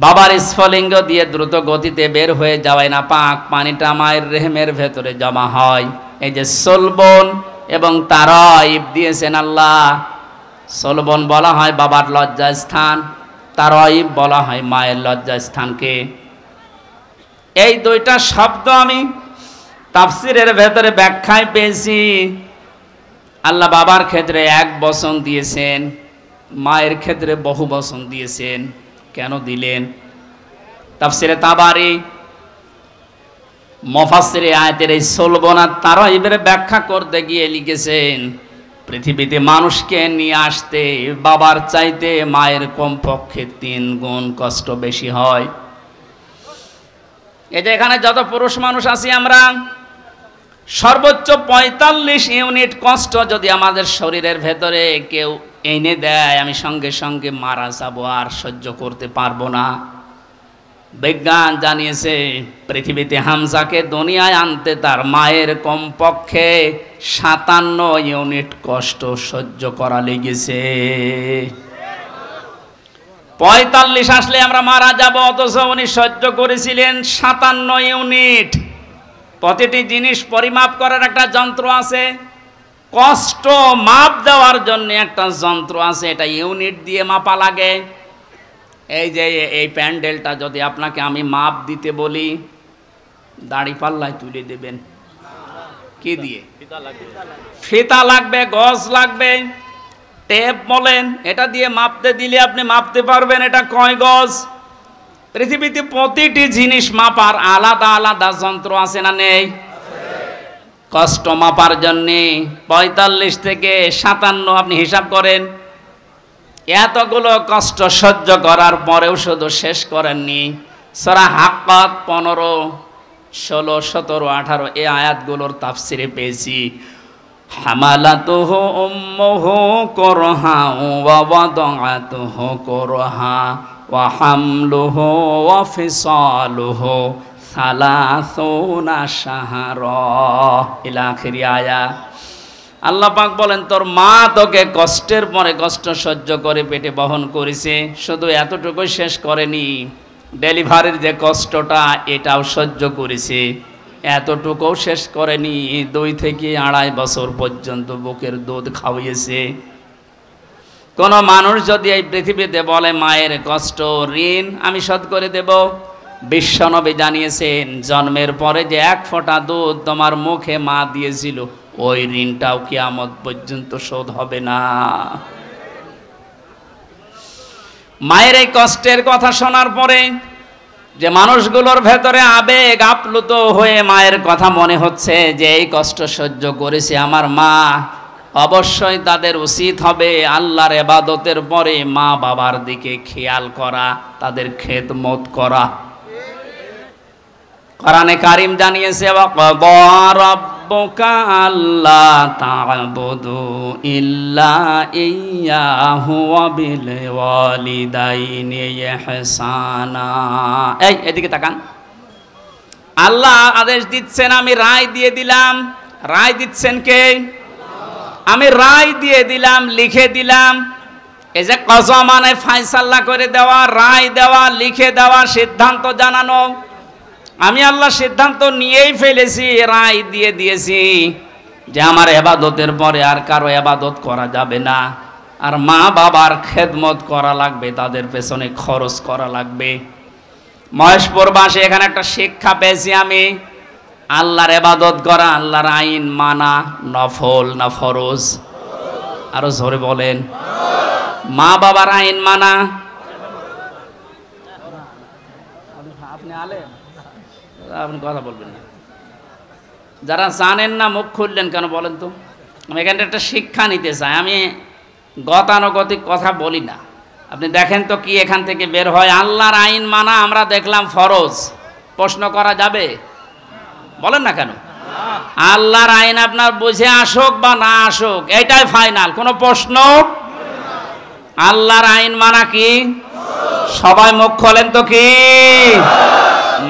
বাবার স্ফলিঙ্গ দিয়ে দ্রুত গতিতে বের হয়ে যাওয়ায় না পাক পানিটা মায়ের রেহেমের ভেতরে জমা হয় এই যে সোলবন এবং তারইব দিয়েছেন আল্লাহ সোলবন বলা হয় বাবার লজ্জা স্থান তারইব বলা হয় মায়ের লজ্জা স্থানকে এই দুইটা শব্দ আমি তাফসিরের ভেতরে ব্যাখ্যায় পেয়েছি আল্লাহ বাবার ক্ষেত্রে এক বসন দিয়েছেন মায়ের ক্ষেত্রে বহু বসন দিয়েছেন কেন দিলেন তাফসিরে তাবারি মফাসিরে আয়াতের এই সলবনা তারা এবারে ব্যাখ্যা করতে গিয়ে লিখেছেন পৃথিবীতে মানুষকে নিয়ে আসতে বাবার চাইতে মায়ের কমপক্ষে তিন গুণ কষ্ট বেশি হয় এই যে এখানে যত পুরুষ মানুষ আছি আমরা সর্বোচ্চ পঁয়তাল্লিশ ইউনিট কষ্ট যদি আমাদের শরীরের ভেতরে কেউ এনে দেয় আমি সঙ্গে সঙ্গে মারা যাব আর সহ্য করতে পারবো না বিজ্ঞান জানিয়েছে পৃথিবীতে হামজাকে দুনিয়ায় আনতে তার মায়ের কমপক্ষে সাতান্ন ইউনিট কষ্ট সহ্য করা লেগেছে পঁয়তাল্লিশ আসলে আমরা মারা যাব অথচ উনি সহ্য করেছিলেন সাতান্ন ইউনিট প্রতিটি জিনিস পরিমাপ করার একটা যন্ত্র আছে কষ্ট মাপ দেওয়ার জন্য একটা যন্ত্র আছে এটা ইউনিট দিয়ে মাপা লাগে এই যে এই প্যান্ডেলটা যদি আপনাকে আমি মাপ দিতে বলি দাড়ি পাল্লায় তুলে দেবেন কি দিয়ে ফিতা লাগবে গজ লাগবে টেপ বলেন এটা দিয়ে মাপতে দিলে আপনি মাপতে পারবেন এটা কয় গজ পৃথিবীতে প্রতিটি জিনিস মাপার আলাদা আলাদা যন্ত্র আছে না নেই কষ্ট মাপার জন্যে পঁয়তাল্লিশ থেকে সাতান্ন আপনি হিসাব করেন এতগুলো কষ্ট সহ্য করার পরেও শুধু শেষ করেননি সরা হাক্কাত পনেরো ষোলো সতেরো আঠারো এ আয়াতগুলোর তাফসিরে পেয়েছি হামালাতুহ উম্মুহ করহা ওয়াদাতুহ করহা ওয়া হামলুহ ওয়া ফিসালুহ আল্লাপাক সাহার আয়া বলেন তোর মা তোকে কষ্টের পরে কষ্ট সহ্য করে পেটে বহন করেছে শুধু এতটুকুই শেষ করেনি ডেলিভারির যে কষ্টটা এটাও সহ্য করেছে এতটুকুও শেষ করেনি দুই থেকে আড়াই বছর পর্যন্ত বুকের দুধ খাওয়িয়েছে কোনো মানুষ যদি এই পৃথিবীতে বলে মায়ের কষ্ট ঋণ আমি শোধ করে দেব বিশ্বনবী জানিয়েছেন জন্মের পরে যে এক ফোঁটা দুধ তোমার মুখে মা দিয়েছিল ওই ঋণটাও আমদ পর্যন্ত শোধ হবে না মায়ের এই কষ্টের কথা শোনার পরে যে মানুষগুলোর ভেতরে আবেগ আপ্লুত হয়ে মায়ের কথা মনে হচ্ছে যে এই কষ্ট সহ্য করেছে আমার মা অবশ্যই তাদের উচিত হবে আল্লাহর এবাদতের পরে মা বাবার দিকে খেয়াল করা তাদের খেদমত করা কারণে কারিম জানিয়েছে আল্লাহ ইল্লা এই এদিকে তাকান আল্লাহ আদেশ দিচ্ছেন আমি রায় দিয়ে দিলাম রায় দিচ্ছেন কে আমি রায় দিয়ে দিলাম লিখে দিলাম এই যে কজ মানে ফাইসাল্লা করে দেওয়া রায় দেওয়া লিখে দেওয়া সিদ্ধান্ত জানানো আমি আল্লাহ সিদ্ধান্ত নিয়েই ফেলেছি রায় দিয়ে দিয়েছি যে আমার এবাদতের পরে আর কারো এবাদত করা যাবে না আর মা বাবার খেদমত করা লাগবে তাদের পেছনে খরচ করা লাগবে মহেশপুরবাসী এখানে একটা শিক্ষা পেয়েছি আমি আল্লাহর এবাদত করা আল্লাহর আইন মানা নফল না ফরজ আরো ঝরে বলেন মা বাবার আইন মানা আপনি কথা বলবেন না যারা জানেন না মুখ খুললেন কেন বলেন তো আমি এখানটা একটা শিক্ষা নিতে চাই আমি গতানুগতিক কথা বলি না আপনি দেখেন তো কি এখান থেকে বের হয় আল্লাহর আইন মানা আমরা দেখলাম ফরজ প্রশ্ন করা যাবে বলেন না কেন আল্লাহর আইন আপনার বুঝে আসুক বা না আসুক এটাই ফাইনাল কোনো প্রশ্ন আল্লাহর আইন মানা কি সবাই মুখ খোলেন তো কি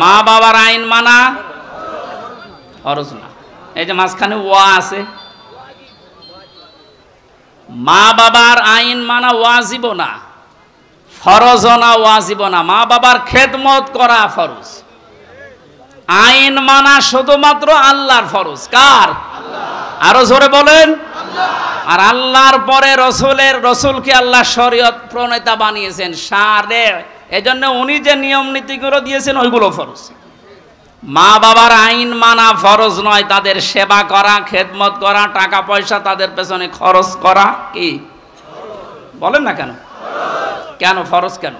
মা বাবার আইন মানা অরজ না এই যে মাঝখানে ওয়া আছে মা বাবার আইন মানা ওয়াজিব না ফরজ না ওয়াজিব না মা বাবার খেদমত করা ফরজ আইন মানা শুধুমাত্র আল্লাহর ফরজ কার আরো জোরে বলেন আর আল্লাহর পরে রসুলের রসুলকে আল্লাহ শরীয়ত প্রণেতা বানিয়েছেন সারে এই জন্য উনি যে নিয়ম নীতিগুলো দিয়েছেন ওইগুলো ফরজ মা বাবার আইন মানা ফরজ নয় তাদের সেবা করা খেদমত করা টাকা পয়সা তাদের পেছনে খরচ করা কি বলেন না কেন কেন ফরজ কেন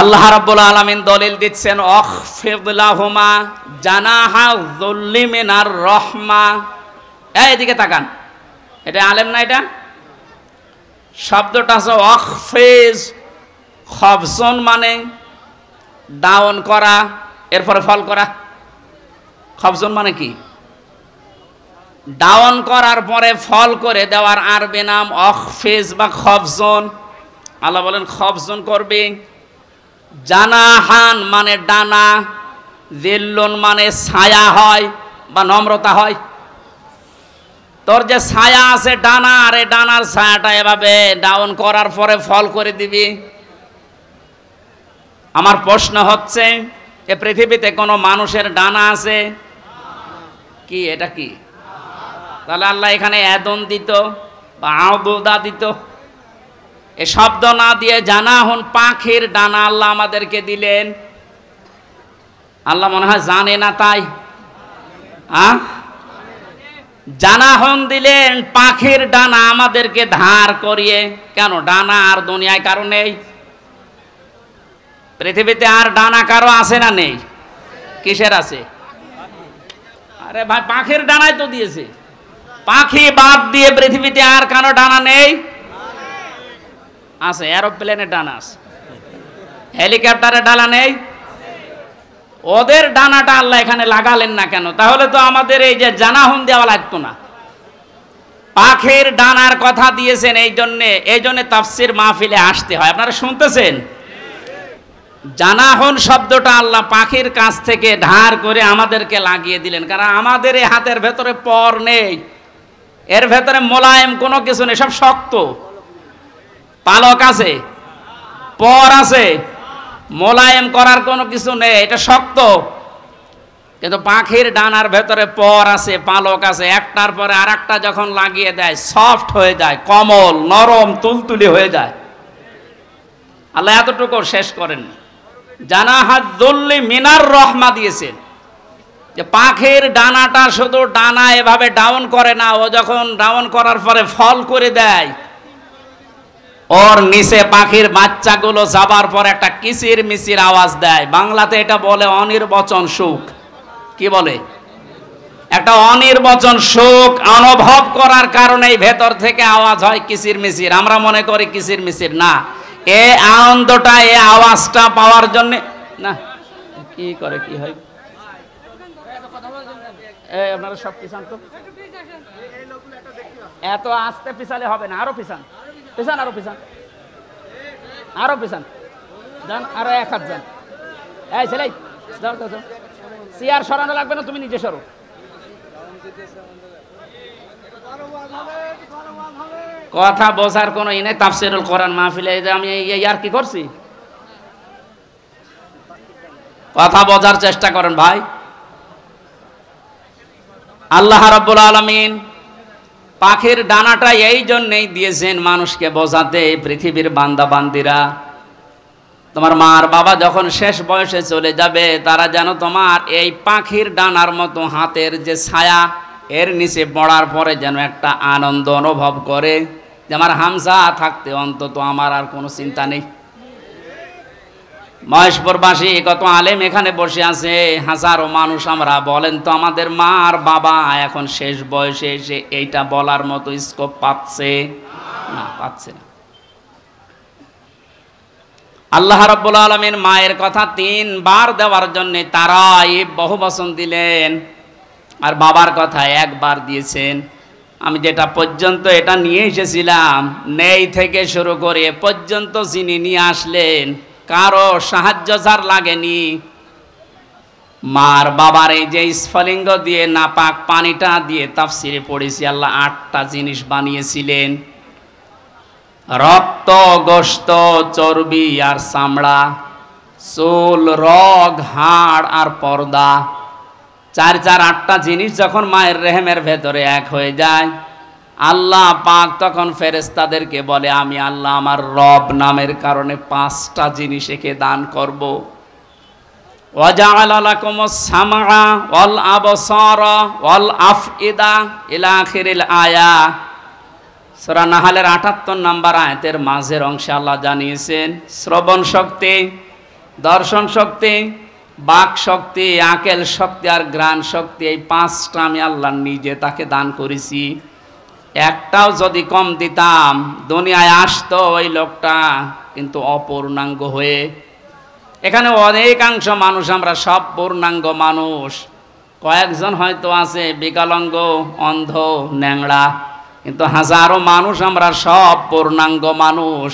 আল্লাহ রাব্বুল আলামিন দলিল দিচ্ছেন আখফিদলাহুমা জানাহা যুল্লিমিনার রহমা এই এদিকে তাকান এটা আলেম না এটা শব্দটা আছে অখফিজ খবসন মানে দাওন করা এরপরে ফল করা খবসন মানে কি ডাউন করার পরে ফল করে দেওয়ার আরবে নাম অখফেজ বা খবজন আল্লাহ বলেন খবসন করবে জানাহান মানে ডানা দিল্লন মানে ছায়া হয় বা নম্রতা হয় তোর যে ছায়া আছে ডানা আরে ডানার ছায়াটা এভাবে ডাউন করার পরে ফল করে দিবি আমার প্রশ্ন হচ্ছে এ পৃথিবীতে কোনো মানুষের ডানা আছে কি এটা কি তাহলে আল্লাহ এখানে এদন দিত বা আউদা দিত এ শব্দ না দিয়ে জানা হন পাখির ডানা আল্লাহ আমাদেরকে দিলেন আল্লাহ মনে হয় জানে না তাই আ জানাহন দিলেন পাখির ডানা আমাদেরকে ধার করিয়ে কেন ডানা আর দুনিয়ায় কারণে নেই পৃথিবীতে আর ডানা কারো আছে না নেই কিসের আছে আরে ভাই পাখির ডানাই তো দিয়েছে পাখি বাদ দিয়ে পৃথিবীতে আর কারো ডানা নেই আছে এরোপ্লেনের ডানা আছে হেলিকপ্টারের ডানা নেই ওদের ডানাটা আল্লাহ এখানে লাগালেন না কেন তাহলে তো আমাদের এই যে জানাহন দেওয়া লাগতো না পাখির ডানার কথা দিয়েছেন এই জন্যে এই জন্যে তাফসির মাহফিলে আসতে হয় আপনারা শুনতেছেন জানাহন শব্দটা আল্লাহ পাখির কাছ থেকে ধার করে আমাদেরকে লাগিয়ে দিলেন কারণ আমাদের এই হাতের ভেতরে পর নেই এর ভেতরে মোলায়েম কোনো কিছু নেই সব শক্ত পালক আছে পর আছে মোলায়েম করার কোনো কিছু নেই এটা শক্ত কিন্তু পাখির ডানার ভেতরে পর আছে পালক আছে একটার পরে আর একটা যখন লাগিয়ে দেয় সফট হয়ে যায় কমল নরম তুলতুলি হয়ে যায় আল্লাহ এতটুকু শেষ করেননি জানাহাত দল্লি মিনার রহমা দিয়েছেন যে পাখির ডানাটা শুধু ডানা এভাবে ডাউন করে না ও যখন ডাউন করার পরে ফল করে দেয় ওর নিচে পাখির বাচ্চাগুলো যাবার পর একটা কিচির মিচির আওয়াজ দেয় বাংলাতে এটা বলে অনির্বচন সুখ কি বলে একটা অনির্বচন সুখ অনুভব করার কারণেই ভেতর থেকে আওয়াজ হয় কিচির মিচির আমরা মনে করি কিচির মিচির না এ আনন্দটা এ আওয়াজটা পাওয়ার জন্য না কি করে কি হয় আপনারা সব পিছান তো এত আস্তে পিছালে হবে না আরো পিছান পিছান আরো পিছান আরো পিছান যান আরো এক হাত যান এই ছেলে চেয়ার সরানো লাগবে না তুমি নিজে সরো কথা বোঝার কোনো ই নেই তাফসিরুল কোরআন মাহফিলে আমি আর কি করছি কথা বোঝার চেষ্টা করেন ভাই আল্লাহ রব্বুল আলমিন পাখির ডানাটা এই জন্যেই দিয়েছেন মানুষকে বোঝাতে পৃথিবীর বান্দা বান্দিরা তোমার মার বাবা যখন শেষ বয়সে চলে যাবে তারা যেন তোমার এই পাখির ডানার মতো হাতের যে ছায়া এর নিচে পড়ার পরে যেন একটা আনন্দ অনুভব করে যে আমার হামসা থাকতে অন্তত আমার আর কোনো চিন্তা নেই মহেশপুরবাসী কত আলেম এখানে বসে আছে হাজারো মানুষ আমরা বলেন তো আমাদের মা আর বাবা এখন শেষ বয়সে এসে এইটা বলার মতো স্কোপ পাচ্ছে না পাচ্ছে না আল্লাহ রব্বুল আলমের মায়ের কথা তিনবার দেওয়ার জন্য তারাই বহু বসন দিলেন আর বাবার কথা একবার দিয়েছেন আমি যেটা পর্যন্ত এটা নিয়ে এসেছিলাম নেই থেকে শুরু করে পর্যন্ত যিনি নিয়ে আসলেন কারো সাহায্য যার লাগেনি মার বাবার এই যে স্ফলিঙ্গ দিয়ে নাপাক পানিটা দিয়ে তাফসিরে পড়েছি আল্লাহ আটটা জিনিস বানিয়েছিলেন রক্ত গোস্ত চর্বি আর চামড়া চুল রগ হাড় আর পর্দা চার চার আটটা জিনিস যখন মায়ের রেহেমের ভেতরে এক হয়ে যায় আল্লাহ পাক তখন ফেরেস্তাদেরকে বলে আমি আল্লাহ আমার রব নামের কারণে পাঁচটা জিনিস একে দান করব ওয়াজালাকুম সামা অল আবসর অল আফ ইদা ইলাখিরিল আয়া সোরা নাহালের আটাত্তর নাম্বার আয়াতের মাঝের অংশে আল্লাহ জানিয়েছেন শ্রবণ শক্তি দর্শন শক্তি বাক শক্তি আকেল শক্তি আর গ্রাণ শক্তি এই পাঁচটা আমি আল্লাহ নিজে তাকে দান করেছি একটাও যদি কম দিতাম দুনিয়ায় আসতো ওই লোকটা কিন্তু অপূর্ণাঙ্গ হয়ে এখানে অনেকাংশ মানুষ আমরা সব পূর্ণাঙ্গ মানুষ কয়েকজন হয়তো আছে বিকলাঙ্গ অন্ধ ন্যাংড়া কিন্তু হাজারো মানুষ আমরা সব পূর্ণাঙ্গ মানুষ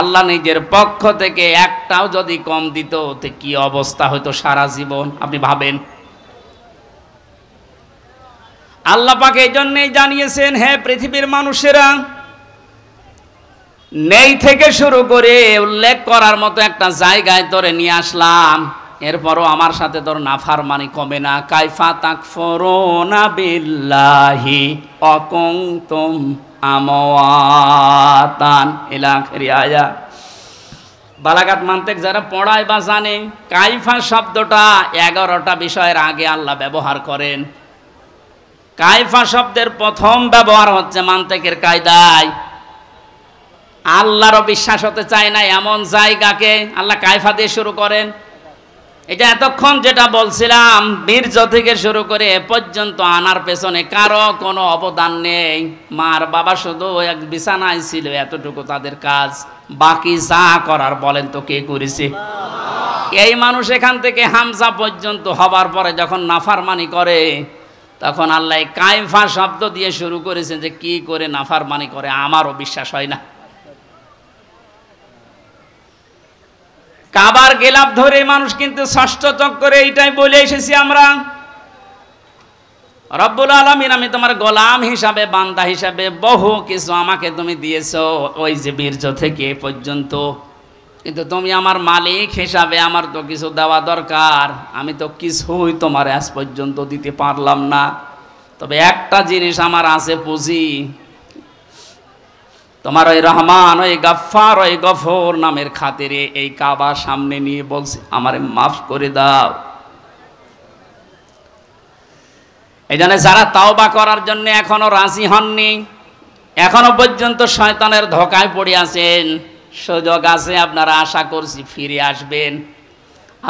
আল্লাহ নিজের পক্ষ থেকে একটাও যদি কম দিত তে কি অবস্থা হয়তো সারা জীবন আপনি ভাবেন আল্লাহ এই জন্যেই জানিয়েছেন হ্যাঁ পৃথিবীর মানুষেরা নেই থেকে শুরু করে উল্লেখ করার মতো একটা জায়গায় তোরে নিয়ে আসলাম এরপরও আমার সাথে তোর নাফার মানি কমে না কাইফা তাক ফরো না বিল্লাহি অকং আমওয়াতান ইলা আখির আয়া বালাঘাট মান্তেক যারা পড়ায় বা জানে কাইফা শব্দটা এগারোটা বিষয়ের আগে আল্লাহ ব্যবহার করেন কাইফা শব্দের প্রথম ব্যবহার হচ্ছে মান্তেকের কায়দায় আল্লাহরও বিশ্বাস হতে চায় না এমন জায়গাকে আল্লাহ কাইফা দিয়ে শুরু করেন এটা এতক্ষণ যেটা বলছিলাম বীর্য থেকে শুরু করে এ পর্যন্ত আনার পেছনে কারো কোনো অবদান নেই মার বাবা শুধু এক বিছানায় ছিল এতটুকু তাদের কাজ বাকি যা করার বলেন তো কে করেছে এই মানুষ এখান থেকে হামসা পর্যন্ত হবার পরে যখন নাফারমানি করে তখন আল্লাহ কাইফা শব্দ দিয়ে শুরু করেছে যে কি করে নাফারমানি করে আমারও বিশ্বাস হয় না কাবার গেলাপ ধরে মানুষ কিন্তু ষষ্ঠ চক্করে এইটাই বলে এসেছি আমরা রব্বুল আলমিন আমি তোমার গোলাম হিসাবে বান্দা হিসাবে বহু কিছু আমাকে তুমি দিয়েছ ওই যে বীর্য থেকে পর্যন্ত কিন্তু তুমি আমার মালিক হিসাবে আমার তো কিছু দেওয়া দরকার আমি তো কিছুই তোমার আজ পর্যন্ত দিতে পারলাম না তবে একটা জিনিস আমার আছে পুঁজি তোমার ওই রহমান ওই গাফার ওই গফর নামের খাতিরে এই কাবা সামনে নিয়ে বলছে আমারে মাফ করে দাও এই জন্য যারা তাওবা করার জন্য এখনো রাজি হননি এখনো পর্যন্ত শয়তানের ধোকায় পড়ে আছেন সুযোগ আছে আপনারা আশা করছি ফিরে আসবেন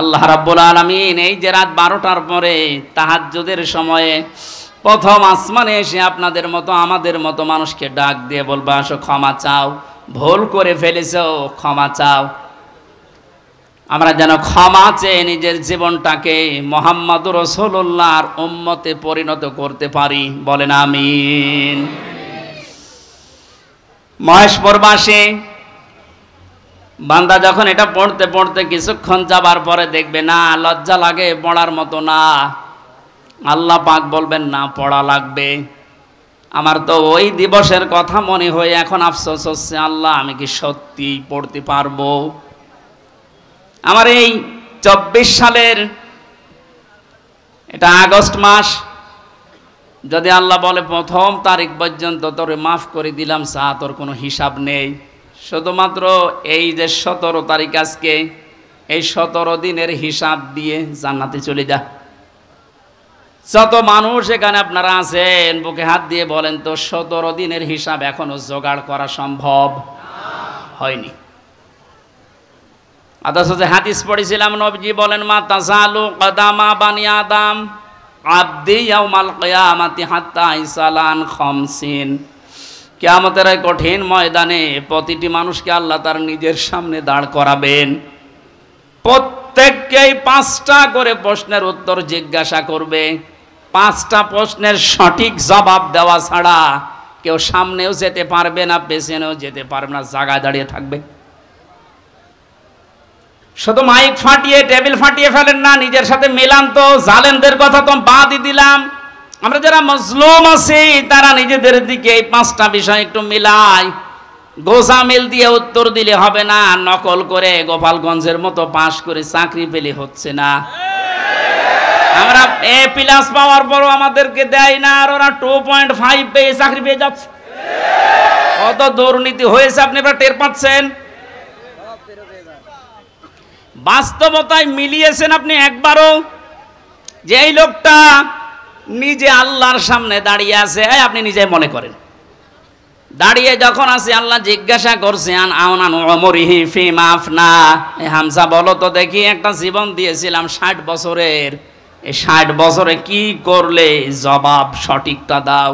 আল্লাহ রাব্বুল আলমিন এই যে রাত বারোটার পরে তাহাজ্জুদের সময়ে প্রথম আসমানে এসে আপনাদের মতো আমাদের মতো মানুষকে ডাক দিয়ে বলবো আসো ক্ষমা চাও ভুল করে ফেলেছ ক্ষমা চাও আমরা যেন ক্ষমা চেয়ে নিজের জীবনটাকে মোহাম্মদ রসুল্লাহর উম্মতে পরিণত করতে পারি বলেন আমিন মহেশপুরবাসী বান্দা যখন এটা পড়তে পড়তে কিছুক্ষণ যাবার পরে দেখবে না লজ্জা লাগে পড়ার মতো না আল্লাহ পাক বলবেন না পড়া লাগবে আমার তো ওই দিবসের কথা মনে হয়ে এখন আফসোস হচ্ছে আল্লাহ আমি কি সত্যি পড়তে পারবো আমার এই চব্বিশ সালের এটা আগস্ট মাস যদি আল্লাহ বলে প্রথম তারিখ পর্যন্ত তোরে মাফ করে দিলাম সা তোর কোনো হিসাব নেই শুধুমাত্র এই যে সতেরো তারিখ আজকে এই সতেরো দিনের হিসাব দিয়ে জানাতে চলে যা যত মানুষ এখানে আপনারা আছেন বুকে হাত দিয়ে বলেন তো সতেরো দিনের হিসাব এখনো জোগাড় করা সম্ভব হয়নি আদাস যে হাদিস পড়েছিলাম নবজি বলেন মা তাজালু কদামা বানি আদাম আব্দি ইয়াউমাল কিয়ামাতি হাত্তা ইসালান খামসিন কিয়ামতের কঠিন ময়দানে প্রতিটি মানুষকে আল্লাহ তার নিজের সামনে দাঁড় করাবেন প্রত্যেককেই পাঁচটা করে প্রশ্নের উত্তর জিজ্ঞাসা করবে পাঁচটা প্রশ্নের সঠিক জবাব দেওয়া ছাড়া কেউ সামনেও যেতে পারবে না পেছনেও যেতে পারবে না জায়গায় দাঁড়িয়ে থাকবে শুধু মাইক ফাটিয়ে টেবিল ফাটিয়ে ফেলেন না নিজের সাথে মেলান তো জালেনদের কথা তো বাদই দিলাম আমরা যারা মজলুম আছি তারা নিজেদের দিকে এই পাঁচটা বিষয় একটু মিলাই গোজা মিল দিয়ে উত্তর দিলে হবে না নকল করে গোপালগঞ্জের মতো পাশ করে চাকরি পেলে হচ্ছে না আমরা এ প্লাস পাওয়ার পরও আমাদেরকে দেয় না আর ওরা টু পয়েন্ট ফাইভ পেয়ে চাকরি পেয়ে যাচ্ছে কত দুর্নীতি হয়েছে আপনি এবার টের পাচ্ছেন বাস্তবতায় মিলিয়েছেন আপনি একবারও যে এই লোকটা নিজে আল্লাহর সামনে দাঁড়িয়ে আছে আপনি নিজে মনে করেন দাঁড়িয়ে যখন আছে আল্লাহ জিজ্ঞাসা করছে হামসা বলো তো দেখি একটা জীবন দিয়েছিলাম ষাট বছরের ষাট বছরে কি করলে জবাব সঠিকটা দাও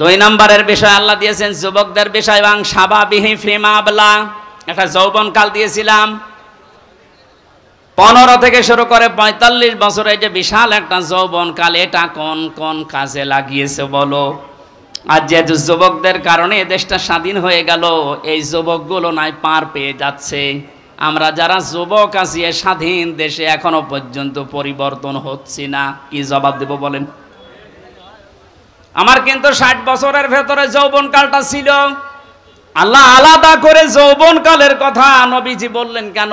দুই নম্বরের বিষয় আল্লাহ দিয়েছেন যুবকদের বিষয় এবং সাবাবিহি ফিমা আবলা একটা যৌবনকাল দিয়েছিলাম পনেরো থেকে শুরু করে পঁয়তাল্লিশ বছরে যে বিশাল একটা যৌবনকাল এটা কোন কোন কাজে লাগিয়েছে বলো আর যেহেতু যুবকদের কারণে দেশটা স্বাধীন হয়ে গেল এই যুবকগুলো নাই পার পেয়ে যাচ্ছে আমরা যারা যুবক আছি স্বাধীন দেশে এখনো পর্যন্ত পরিবর্তন হচ্ছে না কি জবাব দেব বলেন আমার কিন্তু ষাট বছরের ভেতরে যৌবন কালটা ছিল আল্লাহ আলাদা করে যৌবন কালের কথা নবীজি বললেন কেন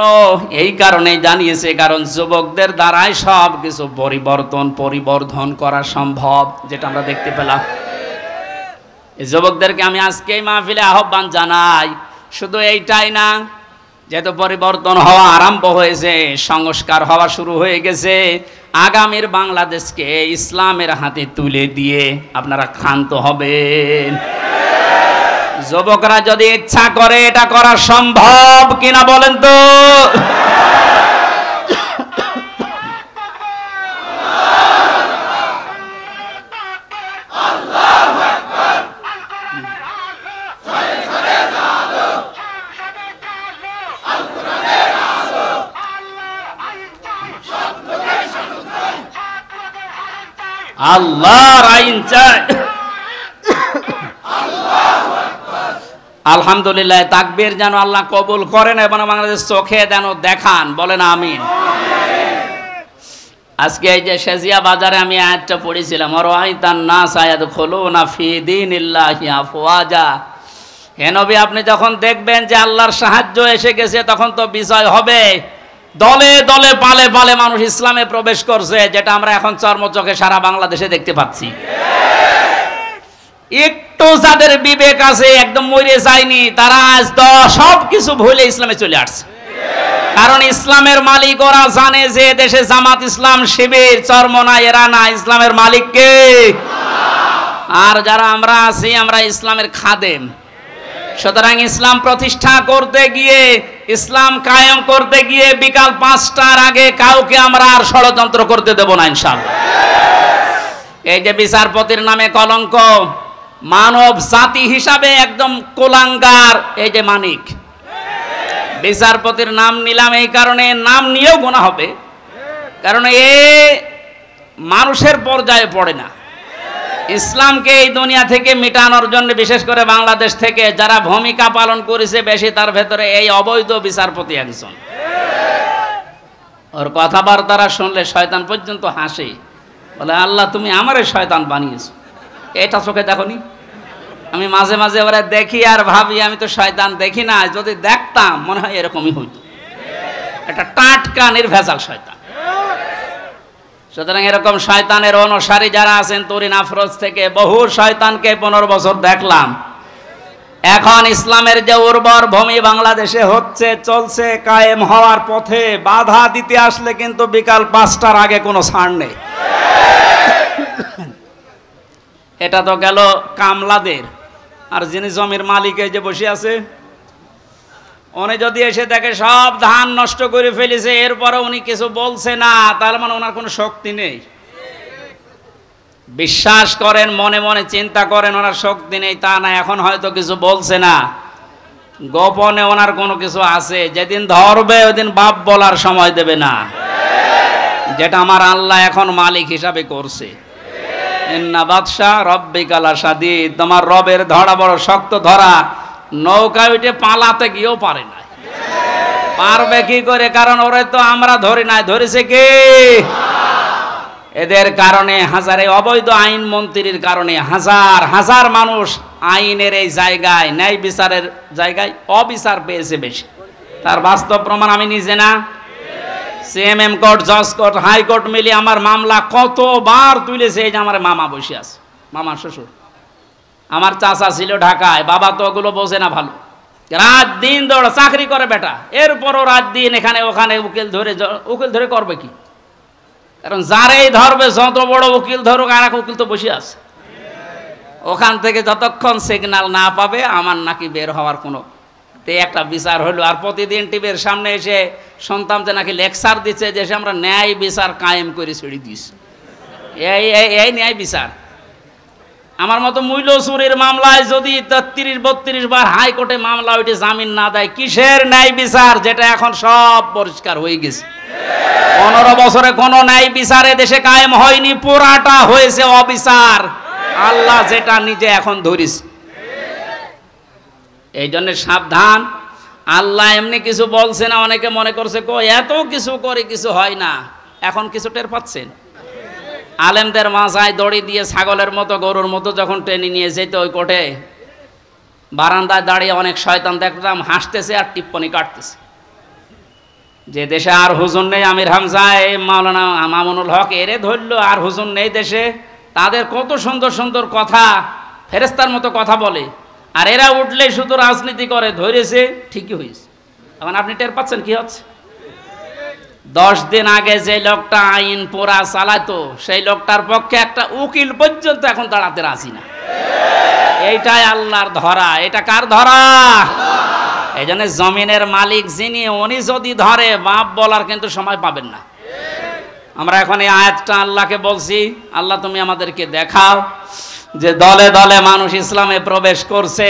এই কারণে জানিয়েছে কারণ যুবকদের দ্বারাই সব কিছু পরিবর্তন পরিবর্ধন করা সম্ভব যেটা আমরা দেখতে পেলাম যুবকদেরকে আমি আজকে মাহফিলে আহ্বান জানাই শুধু এইটাই না যেহেতু পরিবর্তন হওয়া আরম্ভ হয়েছে সংস্কার হওয়া শুরু হয়ে গেছে আগামীর বাংলাদেশকে ইসলামের হাতে তুলে দিয়ে আপনারা ক্ষান্ত হবেন যুবকরা যদি ইচ্ছা করে এটা করা সম্ভব কিনা বলেন তো আল্লাহর আইন চায় আলহামদুলিল্লাহ তাকবীর যেন আল্লাহ কবুল করেন এবং বাংলাদেশ চোখে যেন দেখান বলেন আমিন আজকে এই যে শেজিয়া বাজারে আমি আয়াতটা পড়েছিলাম আর আইতান না সায়াদ খোলো না ফি দিন ইল্লাহি আফওয়াজা হে নবী আপনি যখন দেখবেন যে আল্লাহর সাহায্য এসে গেছে তখন তো বিজয় হবে দলে দলে পালে পালে মানুষ ইসলামে প্রবেশ করছে যেটা আমরা এখন চর্মচকে সারা বাংলাদেশে দেখতে পাচ্ছি একটু যাদের বিবেক আছে একদম মরে যায়নি তারা আজ সব কিছু ভুলে ইসলামে চলে আসছে কারণ ইসলামের মালিক ওরা জানে যে দেশে জামাত ইসলাম শিবির চর্ম না এরা না ইসলামের মালিককে আর যারা আমরা আছি আমরা ইসলামের খাদেম সুতরাং ইসলাম প্রতিষ্ঠা করতে গিয়ে ইসলাম কায়েম করতে গিয়ে বিকাল পাঁচটার আগে কাউকে আমরা আর ষড়যন্ত্র করতে দেব না ইনশাল এই যে বিচারপতির নামে কলঙ্ক মানব জাতি হিসাবে একদম কোলাঙ্গার এই যে মানিক বিচারপতির নাম নিলাম এই কারণে নাম নিয়েও গোনা হবে কারণ এ মানুষের পর্যায়ে পড়ে না ইসলামকে এই দুনিয়া থেকে মিটানোর জন্য বিশেষ করে বাংলাদেশ থেকে যারা ভূমিকা পালন করেছে বেশি তার ভেতরে এই অবৈধ বিচারপতি একজন ওর কথাবার্তারা শুনলে শয়তান পর্যন্ত হাসে বলে আল্লাহ তুমি আমারে শয়তান বানিয়েছো এটা চোখে দেখনি আমি মাঝে মাঝে ওরা দেখি আর ভাবি আমি তো শয়তান দেখি না যদি দেখতাম মনে হয় এরকমই হইত একটা টাটকা নির্ভেজাল শয়তান সুতরাং এরকম শয়তানের অনুসারী যারা আছেন তরিন আফরোজ থেকে বহু শয়তানকে পনেরো বছর দেখলাম এখন ইসলামের যে উর্বর ভূমি বাংলাদেশে হচ্ছে চলছে কায়েম হওয়ার পথে বাধা দিতে আসলে কিন্তু বিকাল পাঁচটার আগে কোনো ছাড় নেই এটা তো গেল কামলাদের আর যিনি জমির মালিকে যে বসে আছে উনি যদি এসে তাকে সব ধান নষ্ট করে ফেলেছে এরপরে উনি কিছু বলছে না তার মানে ওনার কোনো শক্তি নেই বিশ্বাস করেন মনে মনে চিন্তা করেন ওনার শক্তি নেই তা না এখন হয়তো কিছু বলছে না গোপনে ওনার কোনো কিছু আছে যেদিন ধরবে ওই দিন বাপ বলার সময় দেবে না যেটা আমার আল্লাহ এখন মালিক হিসাবে করছে বাদশাহ রব্বিকালা সাদি তোমার রবের ধরা বড় শক্ত ধরা নৌকা উঠে পালাতে গিয়েও পারে না পারবে কি করে কারণ ওরে তো আমরা ধরি নাই ধরেছে কি এদের কারণে হাজারে অবৈধ আইন মন্ত্রীর কারণে হাজার হাজার মানুষ আইনের এই জায়গায় ন্যায় বিচারের জায়গায় অবিচার পেয়েছে বেশি তার বাস্তব প্রমাণ আমি নিজে না সিএমএম কোর্ট জজ কোর্ট হাইকোর্ট মিলিয়ে আমার মামলা কতবার তুলেছে এই যে আমার মামা বসে আছে মামা শ্বশুর আমার চাচা ছিল ঢাকায় বাবা তো ওগুলো বোঝে না ভালো রাত দিন দৌড় চাকরি করে বেটা এরপরও রাত দিন এখানে ওখানে উকিল ধরে উকিল ধরে করবে কি কারণ যারেই ধরবে যত বড় উকিল ধরুক আর এক উকিল তো বসে আছে ওখান থেকে যতক্ষণ সিগনাল না পাবে আমার নাকি বের হওয়ার কোনো তে একটা বিচার হলো আর প্রতিদিন টিভির সামনে এসে শুনতাম যে নাকি লেকচার দিচ্ছে যে সে আমরা ন্যায় বিচার কায়েম করে ছেড়ে দিস এই এই ন্যায় বিচার আমার মতো মূল্য চুরির মামলায় যদি তেত্রিশ বত্রিশ বার হাইকোর্টে মামলা ওইটি জামিন না দেয় কিসের ন্যায় বিচার যেটা এখন সব পরিষ্কার হয়ে গেছে পনেরো বছরে কোনো ন্যায় বিচারে দেশে কায়েম হয়নি পুরাটা হয়েছে অবিচার আল্লাহ যেটা নিজে এখন ধরিস এই জন্য সাবধান আল্লাহ এমনি কিছু বলছে না অনেকে মনে করছে কো এত কিছু করে কিছু হয় না এখন কিছু টের পাচ্ছেন আলেমদের মাথায় দড়ি দিয়ে ছাগলের মতো গরুর মতো যখন ট্রেনে নিয়ে যেত ওই কোটে বারান্দায় দাঁড়িয়ে অনেক শয়তান দেখতাম হাসতেছে আর টিপ্পনি কাটতেছে যে দেশে আর হুজুন নেই আমির হামজায় মাওলানা মামুনুল হক এরে ধরল আর হুজুন নেই দেশে তাদের কত সুন্দর সুন্দর কথা ফেরেস্তার মতো কথা বলে আর এরা উঠলে শুধু রাজনীতি করে ধরেছে ঠিকই হয়েছে এখন আপনি টের পাচ্ছেন কি হচ্ছে দশ দিন আগে যে লোকটা আইন পোড়া চালাতো সেই লোকটার পক্ষে একটা উকিল পর্যন্ত এখন দাঁড়াতে রাজি না এইটাই আল্লাহর ধরা এটা কার ধরা এই জন্য জমিনের মালিক যিনি উনি যদি ধরে বাপ বলার কিন্তু সময় পাবেন না আমরা এখন এই আয়াতটা আল্লাহকে বলছি আল্লাহ তুমি আমাদেরকে দেখাও যে দলে দলে মানুষ ইসলামে প্রবেশ করছে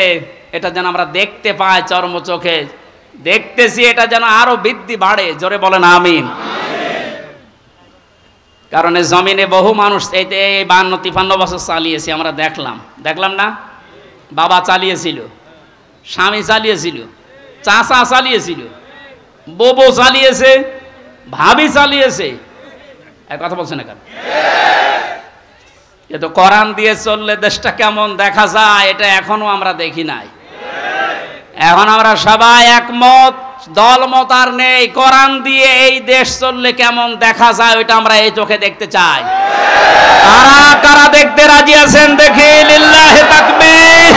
এটা যেন আমরা দেখতে পাই চর্মচোখে দেখতেছি এটা যেন আরো বৃদ্ধি বাড়ে জোরে বলেন আমিন কারণ জমিনে বহু মানুষ এতে এই বান্ন তিপান্ন বছর চালিয়েছি আমরা দেখলাম দেখলাম না বাবা চালিয়েছিল স্বামী চালিয়েছিল চাষা চালিয়েছিল বোবো চালিয়েছে ভাবি চালিয়েছে এক কথা বলছে না কেন এ তো কোরআন দিয়ে চললে দেশটা কেমন দেখা যায় এটা এখনো আমরা দেখি নাই এখন আমরা সবাই একমত দলমত আর নেই কোরআন দিয়ে এই দেশ চললে কেমন দেখা যায় ওইটা আমরা এই চোখে দেখতে চাই তারা কারা দেখতে রাজি আছেন দেখি লিল্লাহে তাকবীর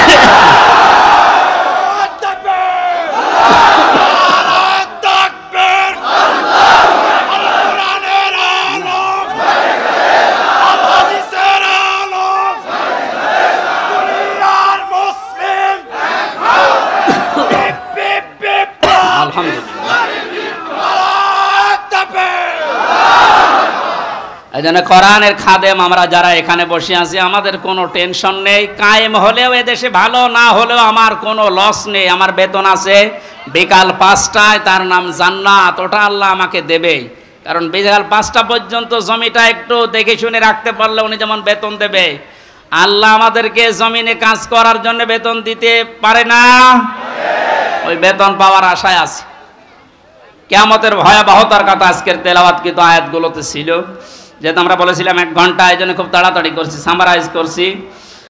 এই জন্য কোরআনের খাদেম আমরা যারা এখানে বসে আছি আমাদের কোনো টেনশন নেই কায়েম হলেও এদেশে ভালো না হলেও আমার কোনো লস নেই আমার বেতন আছে বিকাল পাঁচটায় তার নাম জান্নাত ওটা আল্লাহ আমাকে দেবেই কারণ বিকাল পাঁচটা পর্যন্ত জমিটা একটু দেখে শুনে রাখতে পারলে উনি যেমন বেতন দেবে আল্লাহ আমাদেরকে জমিনে কাজ করার জন্য বেতন দিতে পারে না ওই বেতন পাওয়ার আশায় আছে কেমতের ভয়াবহতার কথা আজকের তেলাওয়াত কিন্তু আয়াতগুলোতে ছিল যেহেতু আমরা বলেছিলাম এক ঘন্টা এই জন্য খুব তাড়াতাড়ি করছি সামারাইজ করছি